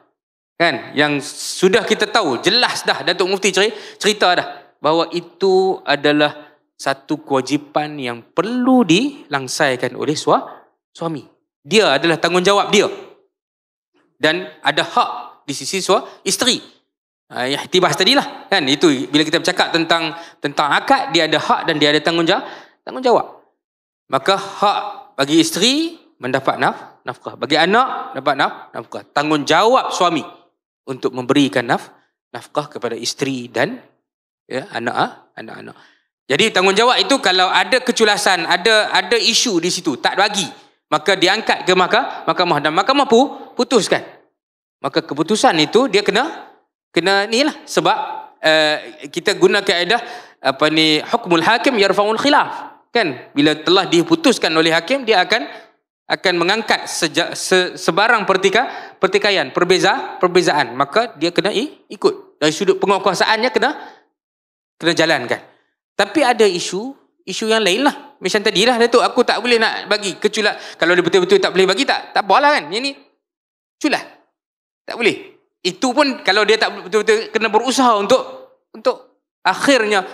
kan yang sudah kita tahu jelas dah Datuk Mufti cerita dah bahawa itu adalah satu kewajipan yang perlu dilangsaikan oleh sua, suami. Dia adalah tanggungjawab dia. Dan ada hak di sisi sua isteri. Ha, ya, tibas tadilah kan itu bila kita bercakap tentang tentang akad dia ada hak dan dia ada tanggungjawab tanggungjawab. Maka hak bagi isteri mendapat naf, nafkah. Bagi anak dapat naf, nafkah. Tanggungjawab suami untuk memberikan naf nafkah kepada isteri dan ya anak ah, anak-anak. Jadi tanggungjawab itu kalau ada keculasan, ada ada isu di situ, tak bagi, maka diangkat ke mahkamah, mahkamah dan mahkamah pun putuskan. Maka keputusan itu dia kena kena ni lah sebab uh, kita guna kaedah apa ni hukmul hakim yarfaul khilaf. Kan bila telah diputuskan oleh hakim dia akan akan mengangkat seja, se, sebarang pertika, pertikaian, perbeza, perbezaan. Maka dia kena ikut. Dari sudut penguasaannya kena kena jalankan. Tapi ada isu, isu yang lain lah. Macam tadi lah Datuk, aku tak boleh nak bagi keculat. Kalau dia betul-betul tak boleh bagi, tak tak apalah kan. Ini culat. Tak boleh. Itu pun kalau dia tak betul-betul kena berusaha untuk untuk akhirnya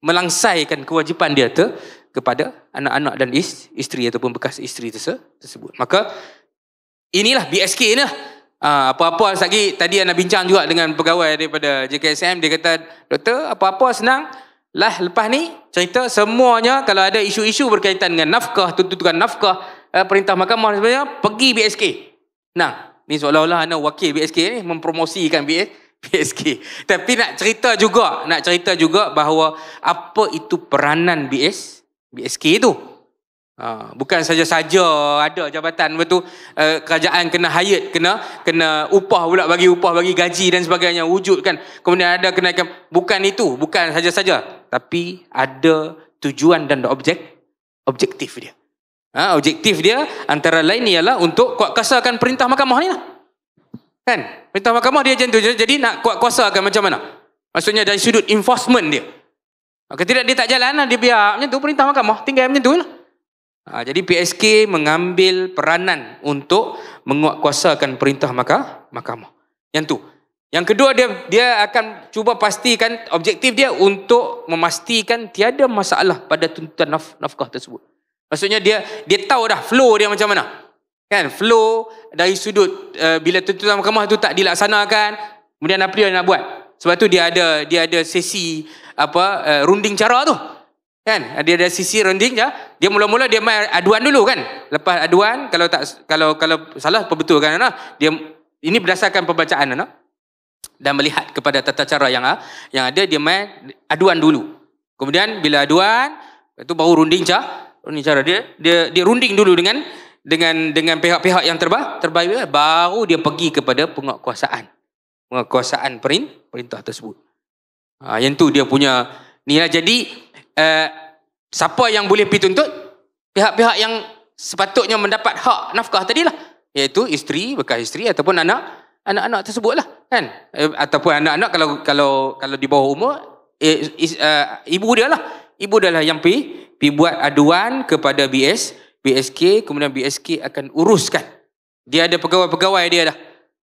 melangsaikan kewajipan dia tu, kepada anak-anak dan isteri ataupun bekas isteri tersebut. Maka inilah BSK ni lah. Ah, apa-apa lagi tadi anak bincang juga dengan pegawai daripada JKSM. Dia kata, Doktor, apa-apa senang. Lah lepas ni cerita semuanya kalau ada isu-isu berkaitan dengan nafkah, tuntutan nafkah, eh, perintah mahkamah dan sebagainya, pergi BSK. Nah, ni seolah-olah anak wakil BSK ni mempromosikan BSK. BSK. Tapi nak cerita juga, nak cerita juga bahawa apa itu peranan BSK BSK tu. Ha, bukan saja-saja ada jabatan betul uh, eh, kerajaan kena hayat kena kena upah pula bagi upah bagi gaji dan sebagainya wujud kan kemudian ada kenaikan bukan itu bukan saja-saja tapi ada tujuan dan objek objektif dia ha, objektif dia antara lain ialah untuk kuat kasarkan perintah mahkamah ni lah kan perintah mahkamah dia macam tu jadi nak kuat kuasakan macam mana maksudnya dari sudut enforcement dia Maka ah, tidak dia tak jalan, lah, dia biar macam tu, perintah mahkamah, tinggal macam tu lah. Ah, jadi PSK mengambil peranan untuk menguatkuasakan perintah mahkamah. Yang tu. Yang kedua, dia dia akan cuba pastikan objektif dia untuk memastikan tiada masalah pada tuntutan naf, nafkah tersebut. Maksudnya dia dia tahu dah flow dia macam mana. Kan, flow dari sudut uh, bila tuntutan mahkamah tu tak dilaksanakan, kemudian apa dia nak buat? Sebab tu dia ada dia ada sesi apa uh, runding cara tu. Kan? Dia ada sesi runding ja. Ya. Dia mula-mula dia main aduan dulu kan. Lepas aduan kalau tak kalau kalau salah perbetul kan Dia ini berdasarkan pembacaan nah? Dan melihat kepada tata cara yang ah, yang ada dia main aduan dulu. Kemudian bila aduan itu baru runding cah. Runding cara dia dia dia runding dulu dengan dengan dengan pihak-pihak yang terba terbaik eh. baru dia pergi kepada penguasaan kekuasaan perintah tersebut. Ha, yang tu dia punya ni lah jadi uh, siapa yang boleh pergi tuntut pihak-pihak yang sepatutnya mendapat hak nafkah tadi lah. iaitu isteri bekas isteri ataupun anak anak-anak lah. kan eh, ataupun anak-anak kalau kalau kalau di bawah umur eh, is, uh, ibu dia lah ibu dia lah yang pi pi buat aduan kepada BS BSK kemudian BSK akan uruskan dia ada pegawai-pegawai dia dah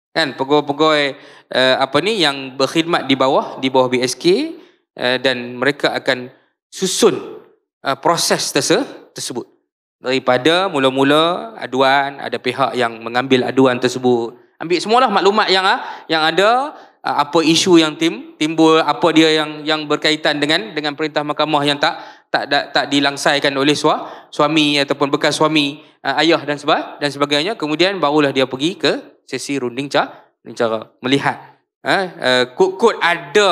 kan pegawai-pegawai uh, apa ni yang berkhidmat di bawah di bawah BSK uh, eh, dan mereka akan susun uh, proses terse tersebut daripada mula-mula aduan ada pihak yang mengambil aduan tersebut ambil semualah maklumat yang uh, yang ada uh, apa isu yang tim timbul apa dia yang yang berkaitan dengan dengan perintah mahkamah yang tak tak tak, tak dilangsaikan oleh sua, suami ataupun bekas suami uh, ayah dan sebagainya kemudian barulah dia pergi ke sesi runding cara, cara melihat. Ha? Eh, Kut-kut uh, ada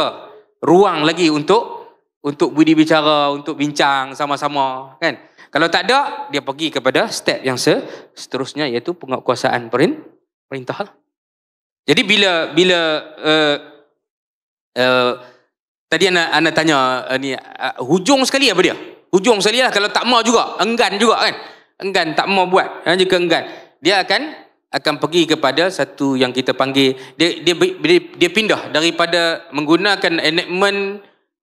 ruang lagi untuk untuk budi bicara, untuk bincang sama-sama. kan? Kalau tak ada, dia pergi kepada step yang se, seterusnya iaitu penguatkuasaan perintah. Lah. Jadi bila bila uh, uh, tadi anda, anda tanya uh, ni uh, hujung sekali apa dia? Hujung sekali lah kalau tak mau juga, enggan juga kan? Enggan tak mau buat. Ha, jika enggan, dia akan akan pergi kepada satu yang kita panggil dia dia dia, dia pindah daripada menggunakan enactment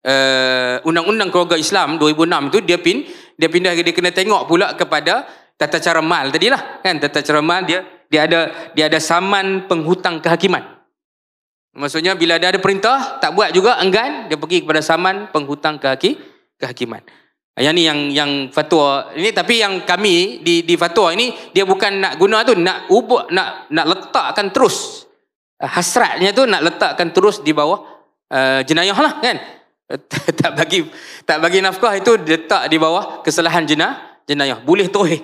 eh, undang-undang uh, keluarga Islam 2006 tu dia pin dia pindah dia kena tengok pula kepada tata cara mal tadilah kan tata cara mal dia dia ada dia ada saman penghutang kehakiman maksudnya bila dia ada perintah tak buat juga enggan dia pergi kepada saman penghutang kehaki, kehakiman yang ni yang yang fatwa ini tapi yang kami di di fatwa ini dia bukan nak guna tu nak ubah nak nak letakkan terus eh, hasratnya tu nak letakkan terus di bawah eh, jenayah lah kan tak bagi tak bagi nafkah itu letak di bawah kesalahan jenah jenayah boleh tu eh.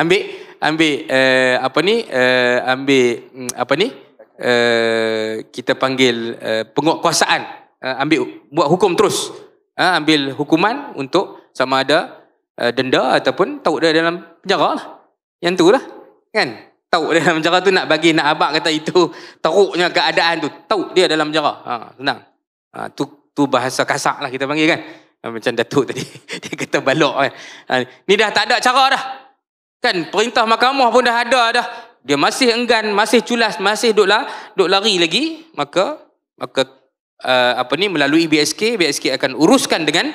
ambil ambil apa ni ambil mm, apa ni kita panggil penguatkuasaan ambil buat hukum terus ambil hukuman untuk sama ada uh, denda ataupun tau dia dalam penjara lah. Yang tu lah. Kan? Tau dia dalam penjara tu nak bagi nak abak kata itu teruknya keadaan tu. Tau dia dalam penjara. Ha, senang. Ha, tu, tu bahasa kasar lah kita panggil kan. Ha, macam Datuk tadi. dia kata balok kan. Ha, ni dah tak ada cara dah. Kan perintah mahkamah pun dah ada dah. Dia masih enggan, masih culas, masih duk, la, duk lari lagi. Maka maka uh, apa ni melalui BSK, BSK akan uruskan dengan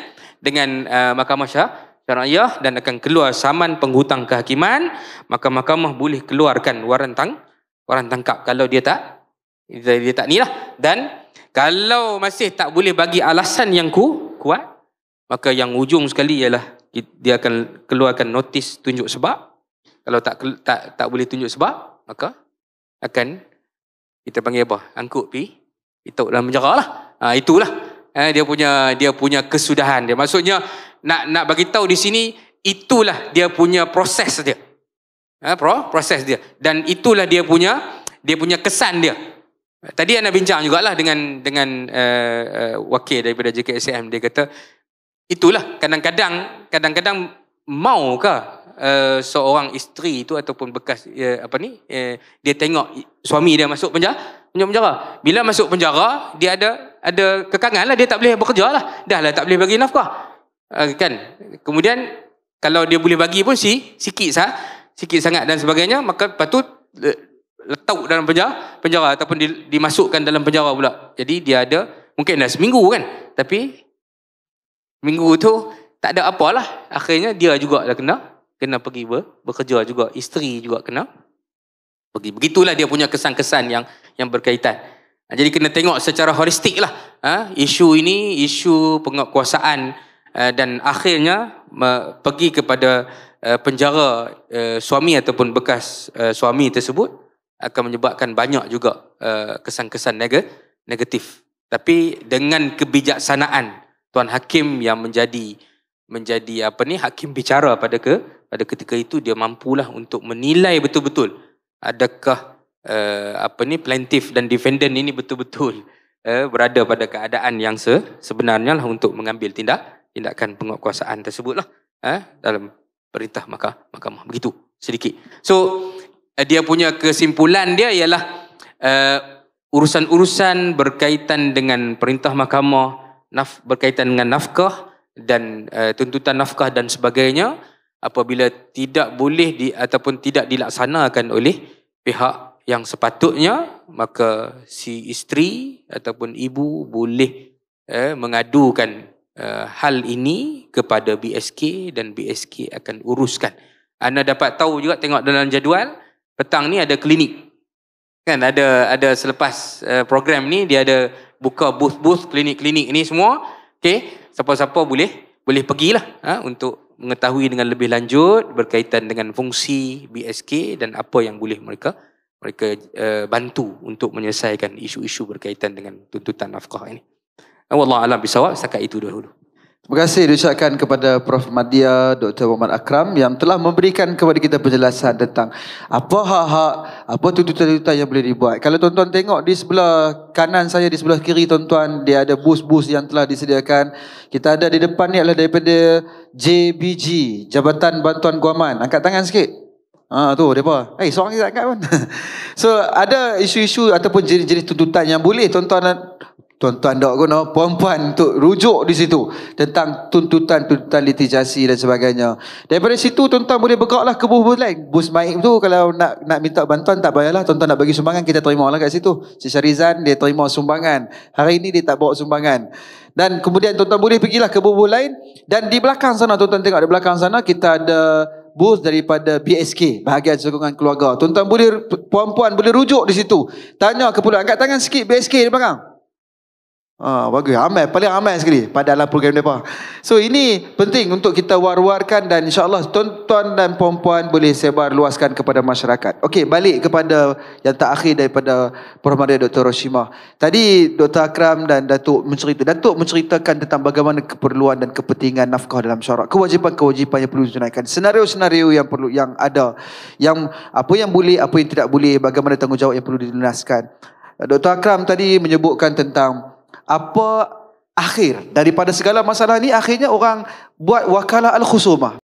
dengan uh, mahkamah syar syariah dan akan keluar saman penghutang kehakiman, maka mahkamah boleh keluarkan waran tang waran tangkap kalau dia tak dia tak nilah dan kalau masih tak boleh bagi alasan yang ku, kuat maka yang ujung sekali ialah dia akan keluarkan notis tunjuk sebab kalau tak tak tak boleh tunjuk sebab maka akan kita panggil apa angkut pi itu dalam penjara lah ha, itulah eh, dia punya dia punya kesudahan dia maksudnya nak nak bagi tahu di sini itulah dia punya proses dia eh, pro proses dia dan itulah dia punya dia punya kesan dia tadi anda bincang jugalah dengan dengan uh, uh, wakil daripada JKSM dia kata itulah kadang-kadang kadang-kadang maukah Uh, seorang isteri itu ataupun bekas uh, apa ni uh, dia tengok suami dia masuk penjara penjara penjara bila masuk penjara dia ada ada kekangan lah dia tak boleh bekerja lah dah lah tak boleh bagi nafkah uh, kan kemudian kalau dia boleh bagi pun si sikit sah sikit sangat dan sebagainya maka lepas tu letak dalam penjara penjara ataupun di, dimasukkan dalam penjara pula jadi dia ada mungkin dah seminggu kan tapi minggu tu tak ada apa lah akhirnya dia juga dah kena kena pergi ber, bekerja juga isteri juga kena pergi begitulah dia punya kesan-kesan yang yang berkaitan. Ha, jadi kena tengok secara holistik lah ha, isu ini, isu penguasaan ha, dan akhirnya pergi kepada e, penjara e, suami ataupun bekas e, suami tersebut akan menyebabkan banyak juga kesan-kesan negatif. Tapi dengan kebijaksanaan tuan hakim yang menjadi menjadi apa ni hakim bicara pada ke pada ketika itu dia mampulah untuk menilai betul-betul adakah Eh, apa ni plaintiff dan defendant ini betul-betul uh, berada pada keadaan yang se sebenarnya lah untuk mengambil tindak tindakan penguatkuasaan tersebut lah eh, dalam perintah mahkamah mahkamah begitu sedikit. So uh, dia punya kesimpulan dia ialah urusan-urusan uh, berkaitan dengan perintah mahkamah naf berkaitan dengan nafkah dan uh, tuntutan nafkah dan sebagainya apabila tidak boleh di ataupun tidak dilaksanakan oleh pihak yang sepatutnya maka si isteri ataupun ibu boleh eh, mengadukan eh, hal ini kepada BSK dan BSK akan uruskan. Anda dapat tahu juga tengok dalam jadual petang ni ada klinik. Kan ada ada selepas eh, program ni dia ada buka booth-booth klinik-klinik ni semua. Okey, siapa-siapa boleh boleh pergilah ha, untuk mengetahui dengan lebih lanjut berkaitan dengan fungsi BSK dan apa yang boleh mereka mereka uh, bantu untuk menyelesaikan isu-isu berkaitan dengan tuntutan nafkah ini. Wallah alam bisawab setakat itu dahulu. Terima kasih diucapkan kepada Prof. Madia Dr. Muhammad Akram yang telah memberikan kepada kita penjelasan tentang apa hak-hak, apa tuntutan-tuntutan yang boleh dibuat. Kalau tuan-tuan tengok di sebelah kanan saya, di sebelah kiri tuan-tuan, dia ada bus-bus yang telah disediakan. Kita ada di depan ni adalah daripada JBG, Jabatan Bantuan Guaman. Angkat tangan sikit. Ha tu depa. Eh hey, seorang izat kan. so ada isu-isu ataupun jenis-jenis tuntutan yang boleh tuan-tuan tuan-tuan dak guna puan-puan untuk rujuk di situ tentang tuntutan-tuntutan litigasi dan sebagainya. Daripada situ tuan-tuan boleh bergeraklah ke buku bus lain. Bus Maik tu kalau nak nak minta bantuan tak payahlah tuan-tuan nak bagi sumbangan kita terima lah kat situ. Si Syarizan dia terima sumbangan. Hari ini dia tak bawa sumbangan. Dan kemudian tuan-tuan boleh pergilah ke buku bus lain dan di belakang sana tuan-tuan tengok di belakang sana kita ada bus daripada BSK bahagian sokongan keluarga tuan-tuan boleh puan-puan boleh rujuk di situ tanya kepada angkat tangan sikit BSK di belakang Ha, bagus. Amal. Paling amal sekali pada dalam program mereka. So ini penting untuk kita war-warkan dan insyaAllah tuan-tuan dan perempuan boleh sebar luaskan kepada masyarakat. Okey, balik kepada yang tak terakhir daripada Perhormatan Dr. Roshima. Tadi Dr. Akram dan Datuk mencerita. Datuk menceritakan tentang bagaimana keperluan dan kepentingan nafkah dalam syarak. Kewajipan-kewajipan yang perlu ditunaikan. Senario-senario yang perlu yang ada. yang Apa yang boleh, apa yang tidak boleh. Bagaimana tanggungjawab yang perlu dilunaskan. Dr. Akram tadi menyebutkan tentang apa akhir daripada segala masalah ni akhirnya orang buat wakalah al-khusumah